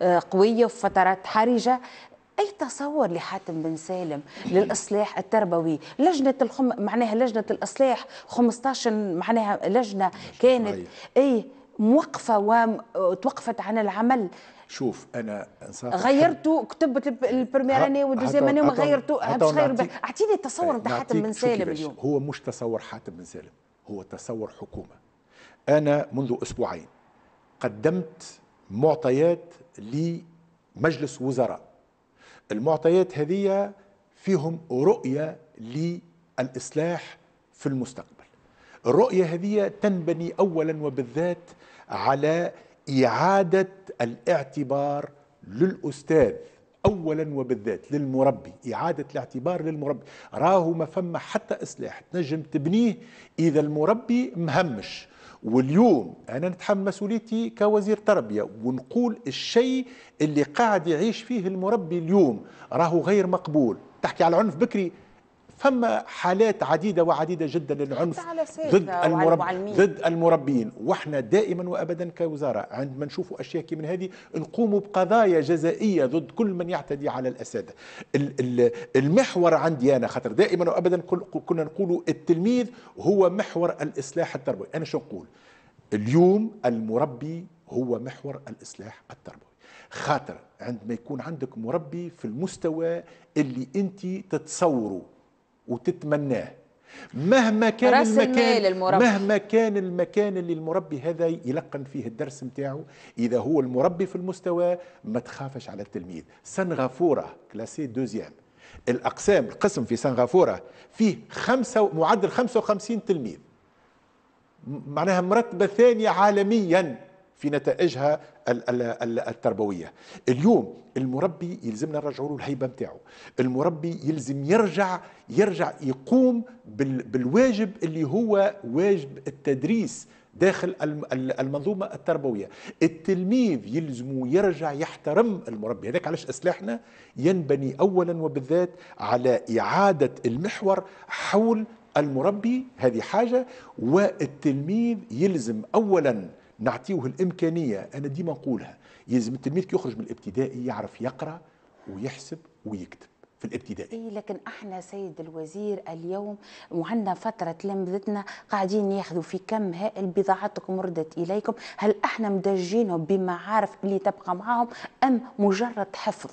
آه، قويه وفي فترات حرجه اي تصور لحاتم بن سالم للاصلاح التربوي لجنه الخم معناها لجنه الاصلاح 15 معناها لجنه كانت اي موقفه وتوقفت عن العمل شوف انا غيرتوا كتبت البرميراني والجزيماني وما باش اعطيني التصور نتاع حاتم بن سالم اليوم هو مش تصور حاتم بن سالم هو تصور حكومة أنا منذ أسبوعين قدمت معطيات لمجلس وزراء المعطيات هذه فيهم رؤية للإصلاح في المستقبل الرؤية هذه تنبني أولا وبالذات على إعادة الاعتبار للأستاذ اولا وبالذات للمربي اعاده الاعتبار للمربي راهو ما فما حتى اصلاح تنجم تبنيه اذا المربي مهمش واليوم انا نتحمل مسؤوليتي كوزير تربيه ونقول الشيء اللي قاعد يعيش فيه المربي اليوم راهو غير مقبول تحكي على عنف بكري فما حالات عديدة وعديدة جدا للعنف ضد, المرب... ضد المربين واحنا دائما وأبدا كوزارة عندما نشوف أشياء كي من هذه نقوم بقضايا جزائية ضد كل من يعتدي على الأساتذة المحور عندي أنا خاطر دائما وأبدا كنا نقول التلميذ هو محور الإصلاح التربوي أنا شو نقول اليوم المربي هو محور الإصلاح التربوي خاطر عندما يكون عندك مربي في المستوى اللي انت تتصوره وتتمناه مهما كان المكان المربي. مهما كان المكان اللي المربي هذا يلقن فيه الدرس نتاعو اذا هو المربي في المستوى ما تخافش على التلميذ سنغافوره كلاسي دوزيام الاقسام القسم في سنغافوره فيه خمسة معدل 55 تلميذ معناها مرتبه ثانيه عالميا في نتائجها التربويه اليوم المربي يلزمنا نرجعوا له الهيبه نتاعو المربي يلزم يرجع يرجع يقوم بالواجب اللي هو واجب التدريس داخل المنظومة التربوية التلميذ يلزم يرجع يحترم المربي هذاك علاش أسلحنا ينبني أولا وبالذات على إعادة المحور حول المربي هذه حاجة والتلميذ يلزم أولا نعطيوه الامكانيه انا ديما نقولها يلزم التلميذ كي يخرج من الابتدائي يعرف يقرا ويحسب ويكتب في الابتدائي إيه لكن احنا سيد الوزير اليوم وعندنا فتره تلمذتنا قاعدين ياخذوا في كم هائل بضاعتكم ردت اليكم هل احنا مدجينهم بمعارف اللي تبقى معاهم ام مجرد حفظ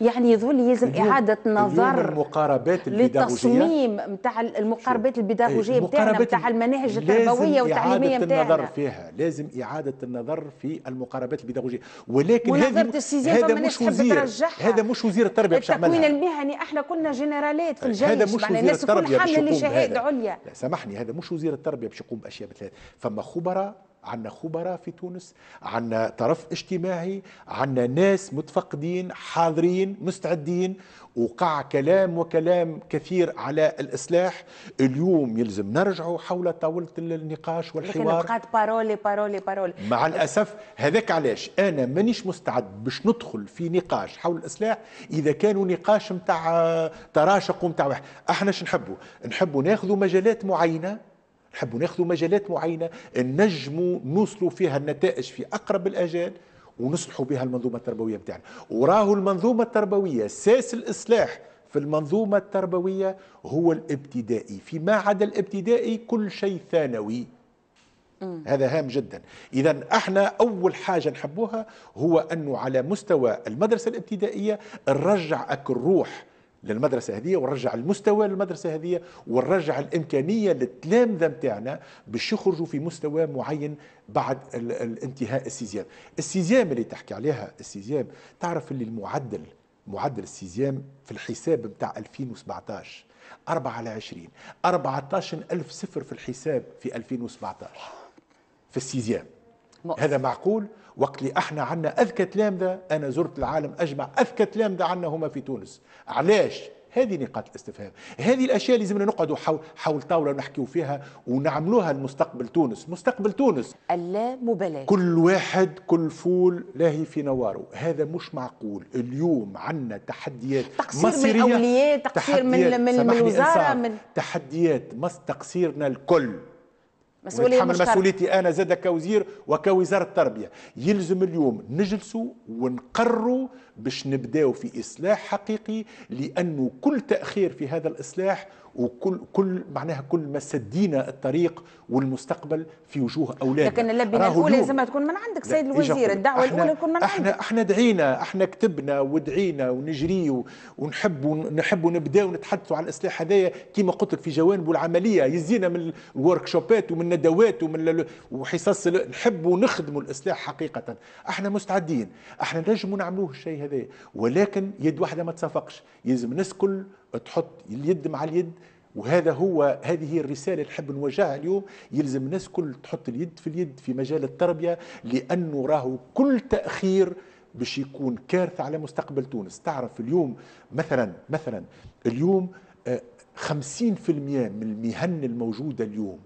يعني يظل يلزم اعاده نظر المقاربات للتصميم نتاع المقاربات البيداغوجيه نتاعنا إيه، نتاع المناهج التربويه والتعليميه نتاعنا لازم اعاده النظر فيها لازم اعاده النظر في المقاربات البيداغوجيه ولكن هذه هذا مش وزير هذا مش وزير التربيه باش عملها التكوين المهني احنا كنا جنرالات في الجيش هذا مش وزير التربيه باش يقوم شهاده عليا لا سامحني هذا مش وزير التربيه باش يقوم باشياء مثل هذا فما خبراء عنا خبراء في تونس عنا طرف اجتماعي عنا ناس متفقدين حاضرين مستعدين وقع كلام وكلام كثير على الإصلاح اليوم يلزم نرجعوا حول طاولة النقاش والحوار لكن بقات بارولي بارولي بارولي مع الأسف هذاك علاش أنا مانيش مستعد باش ندخل في نقاش حول الإصلاح إذا كانوا نقاش متاع تراشق ومتاع واحد احنا شنحبوا نحبوا ناخذوا مجالات معينة نحبوا ناخذوا مجالات معينه نجموا نوصلوا فيها النتائج في اقرب الاجال ونصلحوا بها المنظومه التربويه بتاعنا وراهو المنظومه التربويه اساس الاصلاح في المنظومه التربويه هو الابتدائي فيما عدا الابتدائي كل شيء ثانوي هذا هام جدا إذا احنا أول حاجة نحبوها هو أنه على مستوى المدرسة الابتدائية نرجع الروح للمدرسة هذه ونرجع المستوى للمدرسة هذه ونرجع الإمكانية للتلامذة متاعنا باش يخرجوا في مستوى معين بعد الانتهاء السيزيام السيزيام اللي تحكي عليها السيزيام تعرف اللي المعدل معدل السيزيام في الحساب متاع 2017 4 على 20 14 ألف صفر في الحساب في 2017 في السيزيام هذا معقول وقت اللي احنا عنا اذكى تلامذه انا زرت العالم اجمع اذكى تلامذه عنا هما في تونس علاش هذه نقاط الاستفهام هذه الاشياء اللي لازمنا نقعدوا حول طاوله ونحكيوا فيها ونعملوها لمستقبل تونس مستقبل تونس مبالاة كل واحد كل فول لاهي في نواره هذا مش معقول اليوم عندنا تحديات تقصير مصيرية من الاولياء تقصير من من الوزاره من تحديات مس تقصيرنا الكل مسؤولية ويتحمل مسؤوليتي أنا زاد كوزير وكوزارة التربية يلزم اليوم نجلسوا ونقروا باش نبداو في إصلاح حقيقي لأنه كل تأخير في هذا الإصلاح وكل كل معناها كل ما سدينا الطريق والمستقبل في وجوه اولادنا لكن اللبنه الاولى لازم تكون من عندك سيد الوزير الدعوه الاولى تكون من احنا عندك. احنا احنا دعينا احنا كتبنا ودعينا ونجري ونحب ونحب نبداو نتحدثوا على الاسلحه هذايا كما قلت لك في جوانبه العمليه يزينا من شوبات ومن الندوات ومن وحصص نحب نخدموا الاسلحه حقيقه احنا مستعدين احنا نجموا نعملوه الشيء هذا ولكن يد واحده ما تصفقش يلزم الناس كل تحط اليد مع اليد وهذا هو هذه هي الرسالة اللي نحب نوجهها اليوم يلزم الناس كل تحط اليد في اليد في مجال التربية لأنه راهو كل تأخير باش يكون كارثة على مستقبل تونس تعرف اليوم مثلا مثلا اليوم 50% آه، من المهن الموجودة اليوم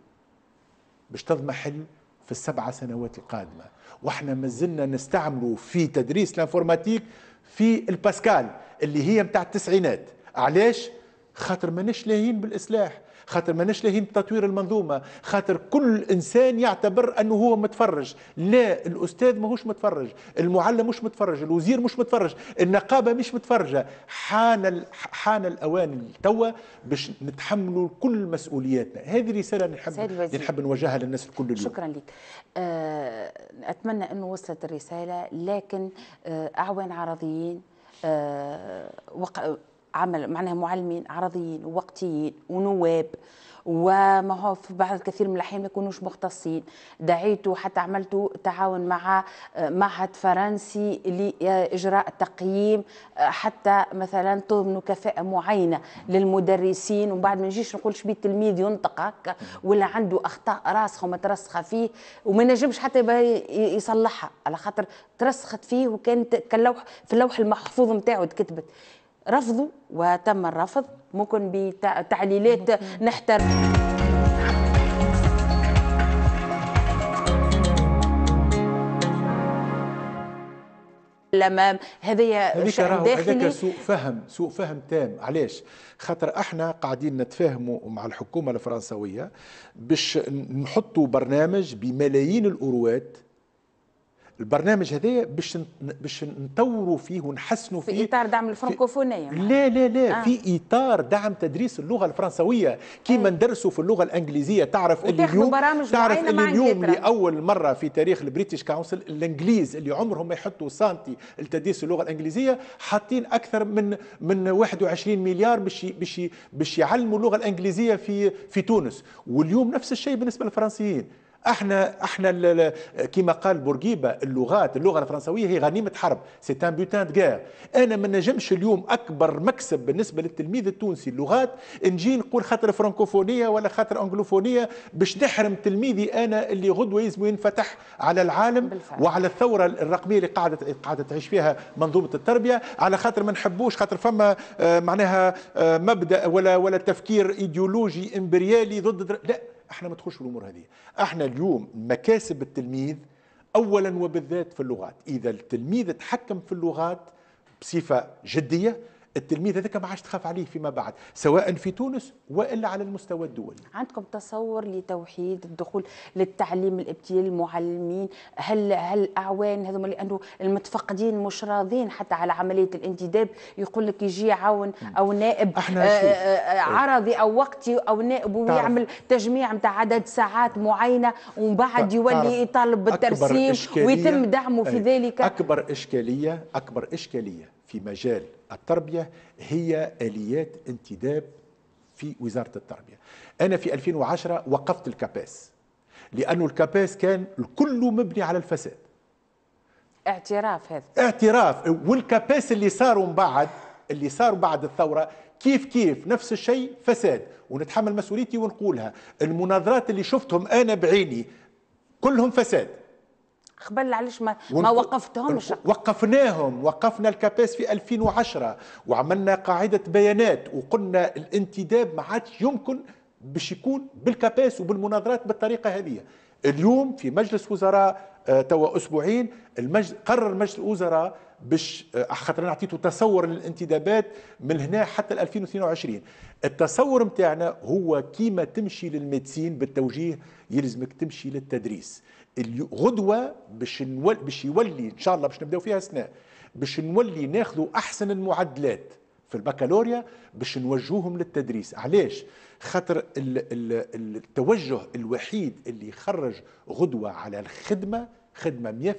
باش تضمحل في السبع سنوات القادمة واحنا مازلنا نستعملوا في تدريس الانفورماتيك في الباسكال اللي هي متاع التسعينات علاش خاطر ماناش لاهين بالاصلاح خاطر ماناش لاهين بتطوير المنظومه خاطر كل انسان يعتبر انه هو متفرج لا الاستاذ ماهوش متفرج المعلم مش متفرج الوزير مش متفرج النقابه مش متفرجه حان حان الاوان توا باش نتحملوا كل مسؤولياتنا هذه رساله نحب نحب نوجهها للناس الكل اليوم شكرا لك آه، اتمنى انه وصلت الرساله لكن آه، اعوان عرضيين أه عمل معناها معلمين عرضيين ووقتيين ونواب وما هو في بعض الكثير من الاحيان ما يكونوش مختصين دعيت حتى عملت تعاون مع معهد فرنسي لاجراء تقييم حتى مثلا تضمنوا كفاءه معينه للمدرسين ومن بعد ما نجيش نقول شبيه التلميذ ينطق هكا ولا عنده اخطاء راسخه ومترسخه فيه وما نجمش حتى يصلحها على خاطر ترسخت فيه وكانت كاللوح في اللوح المحفوظ نتاعو تكتبت رفضوا وتم الرفض ممكن بتعليلات نحترم الامام هذايا شان سوء فهم سوء فهم تام علاش خاطر احنا قاعدين نتفاهموا مع الحكومه الفرنسويه باش نحطوا برنامج بملايين الاوروات البرنامج هذايا باش باش نطوروا فيه ونحسنوا فيه في اطار دعم الفرنكوفونيه لا لا لا آه. في اطار دعم تدريس اللغه الفرنسويه كيما إيه. ندرسوا في اللغه الانجليزيه تعرف اللي اليوم تعرف اللي اليوم لاول مره في تاريخ البريتش كونسل الانجليز اللي عمرهم ما يحطوا سانتي لتدريس اللغه الانجليزيه حاطين اكثر من من 21 مليار باش باش باش يعلموا اللغه الانجليزيه في في تونس واليوم نفس الشيء بالنسبه للفرنسيين احنا احنا كما قال بورقيبه اللغات اللغه الفرنسويه هي غنيمه حرب سي ان بوتان انا ما نجمش اليوم اكبر مكسب بالنسبه للتلميذ التونسي اللغات نجي نقول خاطر فرانكوفونيه ولا خاطر انجلوفونيه باش نحرم تلميذي انا اللي غدوه يلزم ينفتح على العالم وعلى الثوره الرقميه اللي قاعده قاعده تعيش فيها منظومه التربيه على خاطر ما نحبوش خاطر فما آه، معناها آه، مبدا ولا ولا تفكير ايديولوجي امبريالي ضد لا احنا ما تخش في الامور هذه احنا اليوم مكاسب التلميذ اولا وبالذات في اللغات اذا التلميذ تحكم في اللغات بصفه جديه التلميذ هذاك ما عادش تخاف عليه فيما بعد سواء في تونس والا على المستوى الدولي عندكم تصور لتوحيد الدخول للتعليم الابتدائي المعلمين هل هل اعوان هذوما لانه المتفقدين مش راضين حتى على عمليه الانتداب يقول لك يجي عون او نائب احنا آآ آه، آآ آه، آه، عرضي او وقتي او نائب ويعمل تجميع نتاع عدد ساعات معينه ومن بعد يولي يطالب بالترسيم ويتم دعمه في ذلك اكبر اشكاليه اكبر اشكاليه في مجال التربية هي آليات انتداب في وزارة التربية أنا في 2010 وقفت الكاباس لأنه الكاباس كان الكل مبني على الفساد اعتراف هذا اعتراف والكاباس اللي صاروا من بعد اللي صاروا بعد الثورة كيف كيف نفس الشيء فساد ونتحمل مسؤوليتي ونقولها المناظرات اللي شفتهم أنا بعيني كلهم فساد قبل علاش ما, ما وقفتهمش وقفناهم وقفنا الكاباس في 2010 وعملنا قاعده بيانات وقلنا الانتداب ما عادش يمكن باش يكون بالكاباس وبالمناظرات بالطريقه هذه اليوم في مجلس وزراء آه، توا اسبوعين المجلس قرر مجلس الوزراء باش آه، خاطر انا عطيته تصور للانتدابات من هنا حتى 2022 التصور نتاعنا هو كيما تمشي للميدسين بالتوجيه يلزمك تمشي للتدريس غدوه باش نول باش يولي ان شاء الله باش نبداو فيها سنه باش نولي ناخذوا احسن المعدلات في البكالوريا باش نوجهوهم للتدريس علاش خاطر التوجه الوحيد اللي يخرج غدوه على الخدمه خدمه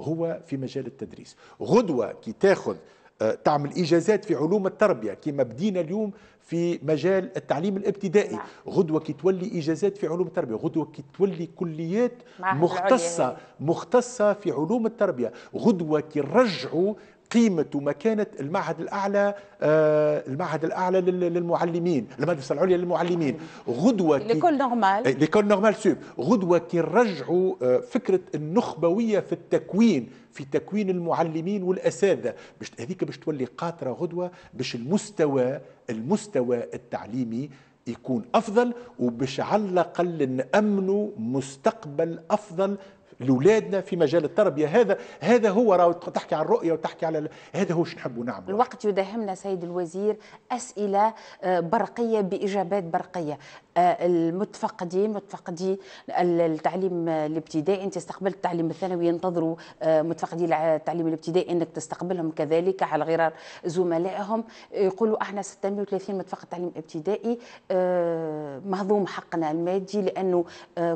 100% هو في مجال التدريس غدوه كي تاخذ آه، تعمل اجازات في علوم التربيه كما بدينا اليوم في مجال التعليم الابتدائي نعم. غدوة تولي إجازات في علوم التربية غدوة كي تولي كليات مختصة مختصة في علوم التربية غدوة كي رجعوا قيمة ومكانة المعهد الأعلى آه، المعهد الأعلى للمعلمين المدرسة العليا للمعلمين غدوة ليكول نورمال ليكول نورمال سوب غدوة كي نرجعوا آه، فكرة النخبوية في التكوين في تكوين المعلمين والاساتذه باش هذيك باش تولي قاطره غدوه باش المستوى المستوى التعليمي يكون افضل وباش على الاقل نامنوا مستقبل افضل لاولادنا في مجال التربيه هذا هذا هو راهو تحكي على الرؤيه وتحكي على هذا هو شنو نحبوا نعمل الوقت يداهمنا سيد الوزير اسئله آه، برقيه باجابات برقيه آه، المتفقدين متفقدي التعليم الابتدائي انت استقبلت التعليم الثانوي ينتظروا آه، متفقدي التعليم الابتدائي انك تستقبلهم كذلك على غرار زملائهم يقولوا احنا 630 متفقد تعليم ابتدائي آه، مهضوم حقنا المادي لانه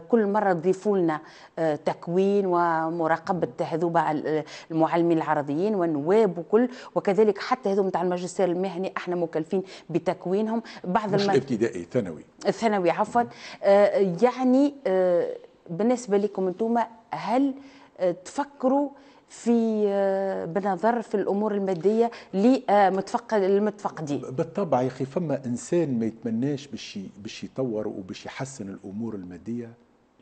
كل مره تضيفوا لنا تكوين ومراقبه هذوما المعلمين العرضيين والنواب وكل وكذلك حتى هذوما تاع الماجستير المهني احنا مكلفين بتكوينهم بعض مش الم... ابتدائي ثانوي الثانوي الثانوي عفوا آه، يعني آه، بالنسبه لكم انتم هل آه، تفكروا في بنظر في الامور الماديه لمتفقد المتفقدين بالطبع يا اخي فما انسان ما يتمناش باش باش يطور وباش يحسن الامور الماديه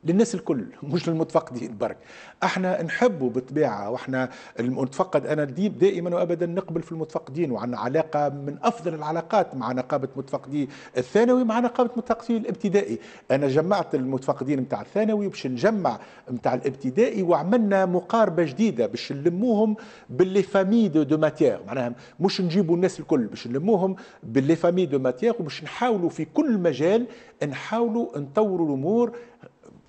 للناس الكل مش للمتفقدين برك احنا نحبوا بالطبيعه واحنا المتفقد انا ديب دائما وابدا نقبل في المتفقدين وعن علاقه من افضل العلاقات مع نقابه متفقدي الثانوي مع نقابه متفقدي الابتدائي انا جمعت المتفقدين نتاع الثانوي باش نجمع نتاع الابتدائي وعملنا مقاربه جديده باش نلموهم باللي فامي دو, دو ماتيغ معناها مش نجيبوا الناس الكل باش نلموهم باللي فامي دو ماتيغ وباش نحاولوا في كل مجال نحاولوا نطوروا الامور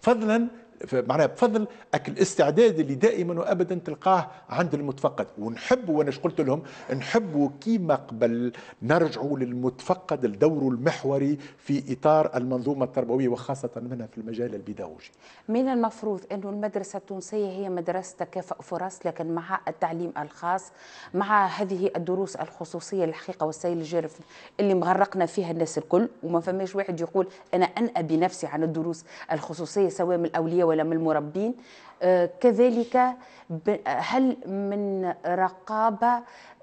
فضلا معناها بفضل الاستعداد اللي دائما وابدا تلقاه عند المتفقد ونحب وانا قلت لهم نحبوا كيما قبل نرجعوا للمتفقد لدوره المحوري في اطار المنظومه التربويه وخاصه منها في المجال البيداغوجي. من المفروض انه المدرسه التونسيه هي مدرسه تكافؤ فرص لكن مع التعليم الخاص مع هذه الدروس الخصوصيه الحقيقه والسيل الجارف اللي مغرقنا فيها الناس الكل وما فماش واحد يقول انا انأى بنفسي عن الدروس الخصوصيه سواء من الاولياء ولا من المربين آه، كذلك هل من رقابة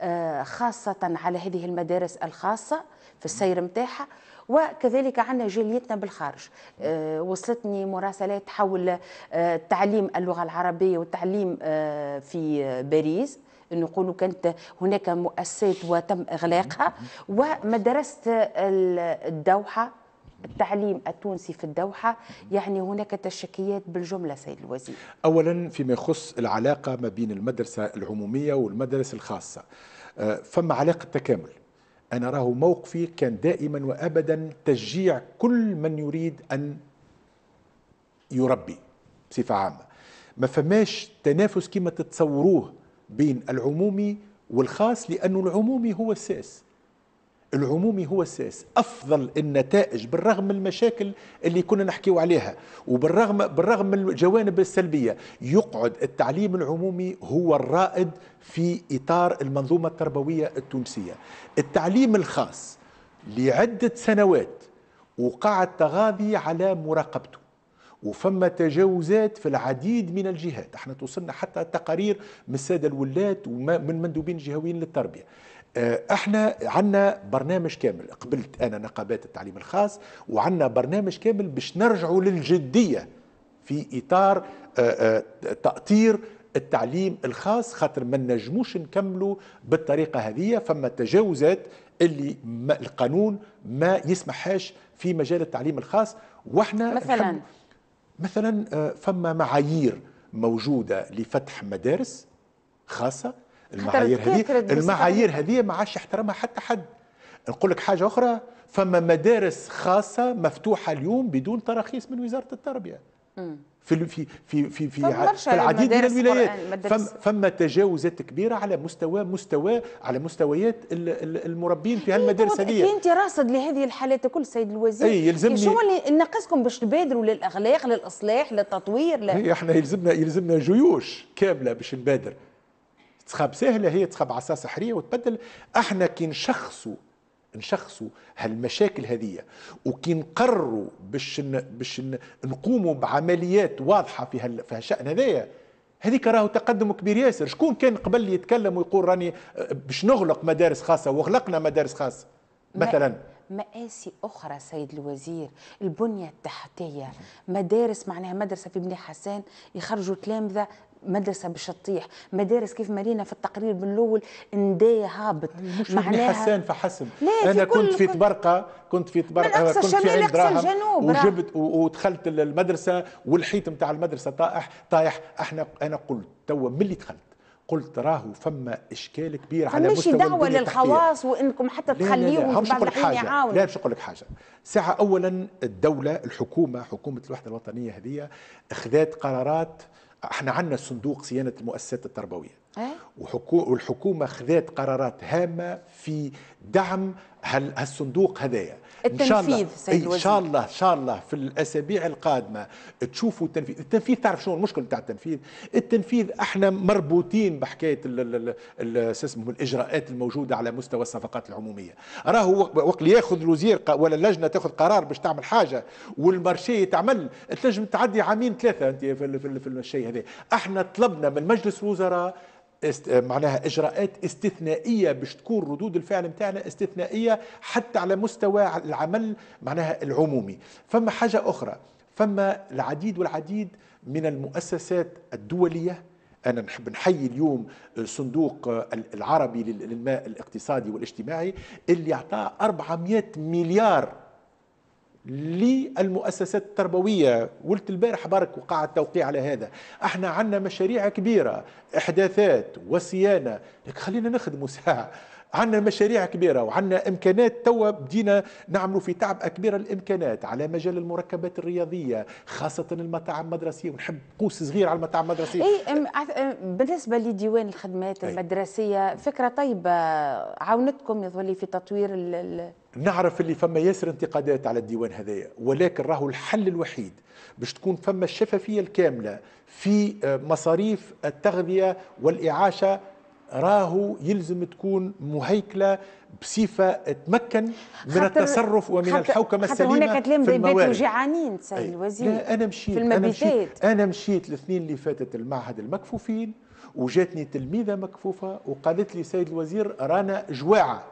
آه، خاصة على هذه المدارس الخاصة في السير متاحة وكذلك عندنا جاليتنا بالخارج آه، وصلتني مراسلات حول تعليم اللغة العربية والتعليم في باريس انه يقولوا كانت هناك مؤسسات وتم اغلاقها ومدرسه الدوحه التعليم التونسي في الدوحة يعني هناك تشكيات بالجملة سيد الوزير أولا فيما يخص العلاقة ما بين المدرسة العمومية والمدرسة الخاصة آه، فما علاقة تكامل أنا راه موقفي كان دائما وأبدا تشجيع كل من يريد أن يربي بصفة عامة ما فماش تنافس كما تتصوروه بين العمومي والخاص لأن العمومي هو الساس العمومي هو الساس افضل النتائج بالرغم من المشاكل اللي كنا نحكيو عليها وبالرغم بالرغم من الجوانب السلبيه يقعد التعليم العمومي هو الرائد في اطار المنظومه التربويه التونسيه التعليم الخاص لعده سنوات وقع التغاضي على مراقبته وفما تجاوزات في العديد من الجهات احنا توصلنا حتى تقارير من الساده الولاد ومن مندوبين الجهويين للتربيه آه، احنا عندنا برنامج كامل قبلت انا نقابات التعليم الخاص وعندنا برنامج كامل باش نرجعوا للجديه في اطار آه، آه، تاطير التعليم الخاص خاطر ما نجموش نكملوا بالطريقه هذه فما تجاوزات اللي ما القانون ما يسمحهاش في مجال التعليم الخاص واحنا مثلا مثلا فما معايير موجوده لفتح مدارس خاصه المعايير هذه المعايير هذه ما عادش يحترمها حتى حد نقول لك حاجه اخرى فما مدارس خاصه مفتوحه اليوم بدون تراخيص من وزاره التربيه في في في في في, العديد من الولايات فم فما تجاوزات كبيره على مستوى مستوى على مستويات المربين في إيه، هالمدارس هذه اكيد انت راصد لهذه الحالات كل سيد الوزير اي يلزمني شو اللي ناقصكم باش تبادروا للاغلاق للاصلاح للتطوير لا إيه، احنا يلزمنا يلزمنا جيوش كامله باش نبادر تخاب سهلة هي تخاب عصا سحرية وتبدل احنا كي نشخصوا نشخصوا هالمشاكل هذية وكي نقرروا باش باش نقوموا بعمليات واضحة في في هالشأن هذايا هذيك راهو تقدم كبير ياسر شكون كان قبل يتكلم ويقول راني آه، باش نغلق مدارس خاصة وغلقنا مدارس خاصة مثلا مآسي أخرى سيد الوزير البنية التحتية مدارس معناها مدرسة في بني حسان يخرجوا تلامذة مدرسه باش تطيح مدارس كيف مرينا في التقرير من الاول نداي هابط مش معناها حسان فحسب انا في كنت في تبرقه كنت في تبرقه كنت في عين دراهم وجبت ودخلت المدرسه والحيط نتاع المدرسه طائح طايح احنا انا قلت توا ملي دخلت قلت راهو فما اشكال كبير على مستوى ماشي دعوه للخواص وانكم حتى تخليهم بعد الحين يعاونوا لا باش نقول لك حاجه ساعه اولا الدوله الحكومه حكومه الوحده الوطنيه هذه اخذت قرارات احنا عندنا صندوق صيانه المؤسسات التربويه إيه؟ والحكومه خذات قرارات هامه في دعم هالصندوق هذايا التنفيذ إن شاء الله سيد إيه، ان شاء الله ان شاء الله في الاسابيع القادمه تشوفوا التنفيذ، التنفيذ تعرف شنو المشكل تاع التنفيذ؟ التنفيذ احنا مربوطين بحكايه اسمه الاجراءات الموجوده على مستوى الصفقات العموميه، راهو وقت اللي ياخذ الوزير ولا اللجنه تاخذ قرار باش تعمل حاجه والمارشي يتعمل تنجم تعدي عامين ثلاثه انت في, في الشيء هذا، احنا طلبنا من مجلس الوزراء است... معناها اجراءات استثنائيه باش تكون ردود الفعل نتاعنا استثنائيه حتى على مستوى العمل معناها العمومي فما حاجه اخرى فما العديد والعديد من المؤسسات الدوليه انا نحب نحيي اليوم صندوق العربي للماء الاقتصادي والاجتماعي اللي اعطاه 400 مليار للمؤسسات التربوية ولت البارح برك وقع التوقيع على هذا احنا عندنا مشاريع كبيرة إحداثات وصيانة لك خلينا نخدموا ساعة عندنا مشاريع كبيرة وعندنا إمكانات توا بدينا نعملوا في تعب كبيرة الإمكانات على مجال المركبات الرياضية خاصة المطاعم المدرسية ونحب قوس صغير على المطاعم المدرسية أي بالنسبة لديوان الخدمات طيب. المدرسية فكرة طيبة عاونتكم يظلي في تطوير نعرف اللي فما ياسر انتقادات على الديوان هذايا ولكن راهو الحل الوحيد باش تكون فما الشفافية الكاملة في آه، مصاريف التغذية والإعاشة راهو يلزم تكون مهيكله بصفه تمكن من التصرف ومن الحوكمه السليمه هناك كلام بيباتوا وجعانين سيد الوزير لا انا مشيت في المبيتات. انا مشيت انا مشيت الاثنين اللي فاتت المعهد المكفوفين وجاتني تلميذه مكفوفه وقالت لي سيد الوزير رانا جواعه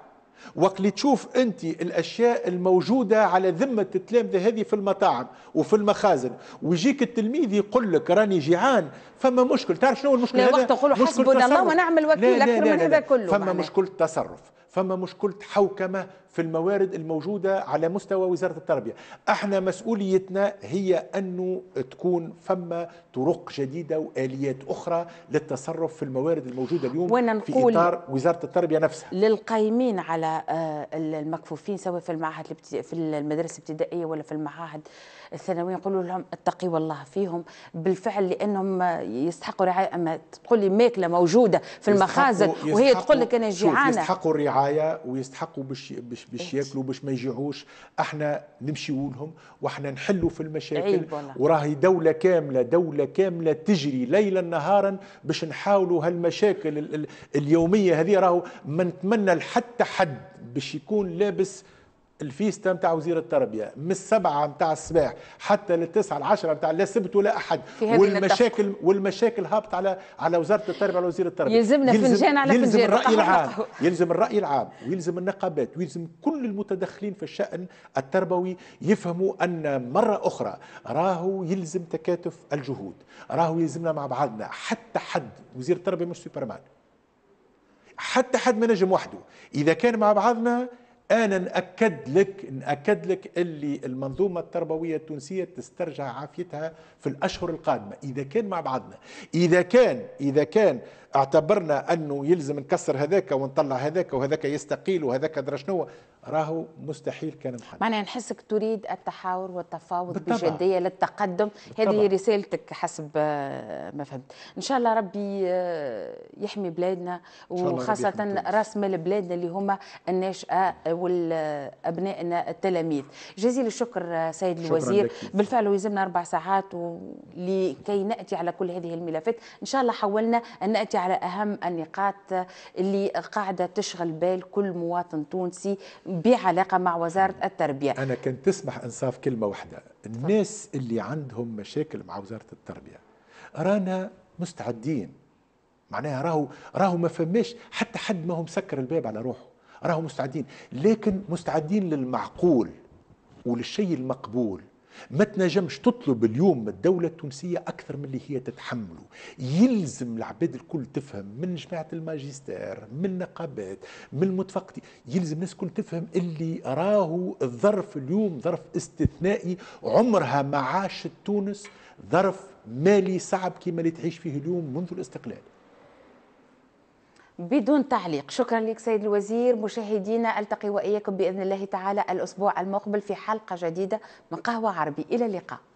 وقت اللي تشوف انت الاشياء الموجوده على ذمه التلامذه هذه في المطاعم وفي المخازن ويجيك التلميذ يقول لك راني جيعان فما مشكل تعرف شنو المشكل هذا مشكل تقولوا الله ونعم الوكيل اكثر من هذا كله فما معنا. مشكل تصرف فما مشكلة حوكمة في الموارد الموجودة على مستوى وزارة التربية احنا مسؤوليتنا هي أنه تكون فما طرق جديدة وآليات أخرى للتصرف في الموارد الموجودة اليوم في إطار وزارة التربية نفسها للقائمين على آه، المكفوفين سواء في المعهد في المدرسة الابتدائية ولا في المعاهد الثانوية نقول لهم اتقي والله فيهم بالفعل لأنهم يستحقوا رعاية أما تقول لي ماكلة موجودة في المخازن وهي تقول لك أنا جيعانة يستحقوا الرعاية ويستحقوا بش باش باش ياكلوا باش ما يجيعوش احنا نمشيو لهم واحنا نحلوا في المشاكل وراهي دوله كامله دوله كامله تجري ليلا نهارا باش نحاولوا هالمشاكل اليوميه هذه راهو ما نتمنى لحتى حد باش يكون لابس الفيستا نتاع وزير التربيه من السبعه نتاع الصباح حتى للتسعه العشره نتاع لا سبت ولا احد والمشاكل والمشاكل هابط على على وزاره التربيه على وزير التربيه يلزمنا يلزم فنجان على فنجان يلزم الراي العام <laughs> يلزم الراي العام ويلزم النقابات ويلزم كل المتدخلين في الشان التربوي يفهموا ان مره اخرى راهو يلزم تكاتف الجهود راهو يلزمنا مع بعضنا حتى حد وزير التربيه مش سوبرمان حتى حد ما نجم وحده اذا كان مع بعضنا انا ناكد لك ناكد لك اللي المنظومه التربويه التونسيه تسترجع عافيتها في الاشهر القادمه اذا كان مع بعضنا اذا كان اذا كان اعتبرنا انه يلزم نكسر هذاك ونطلع هذاك وهذاك يستقيل وهذاك درا راهو مستحيل كان محل معناها نحسك تريد التحاور والتفاوض بالطبع. بجديه للتقدم بالطبع. هذه رسالتك حسب آه، ما فهمت ان شاء الله ربي آه، يحمي بلادنا وخاصه راس مال بلادنا اللي هما الناشئه وابنائنا التلاميذ جزيل الشكر آه، سيد الوزير لك. بالفعل ويزمنا اربع ساعات لكي ناتي على كل هذه الملفات ان شاء الله حاولنا ان ناتي على اهم النقاط اللي قاعده تشغل بال كل مواطن تونسي بعلاقه مع وزاره التربيه انا كنت تسمح انصاف كلمه واحده الناس اللي عندهم مشاكل مع وزاره التربيه رانا مستعدين معناها راهو راهو ما فماش حتى حد ما هو مسكر الباب على روحه راهو مستعدين لكن مستعدين للمعقول وللشيء المقبول ما تنجمش تطلب اليوم من الدولة التونسية أكثر من اللي هي تتحمله يلزم العباد الكل تفهم من جماعة الماجستير من النقابات من المتفقدين يلزم الناس الكل تفهم اللي راهو الظرف اليوم ظرف استثنائي عمرها ما عاشت تونس ظرف مالي صعب كما اللي تعيش فيه اليوم منذ الاستقلال بدون تعليق شكرا لك سيد الوزير مشاهدينا ألتقي وإياكم بإذن الله تعالى الأسبوع المقبل في حلقة جديدة من قهوة عربي إلى اللقاء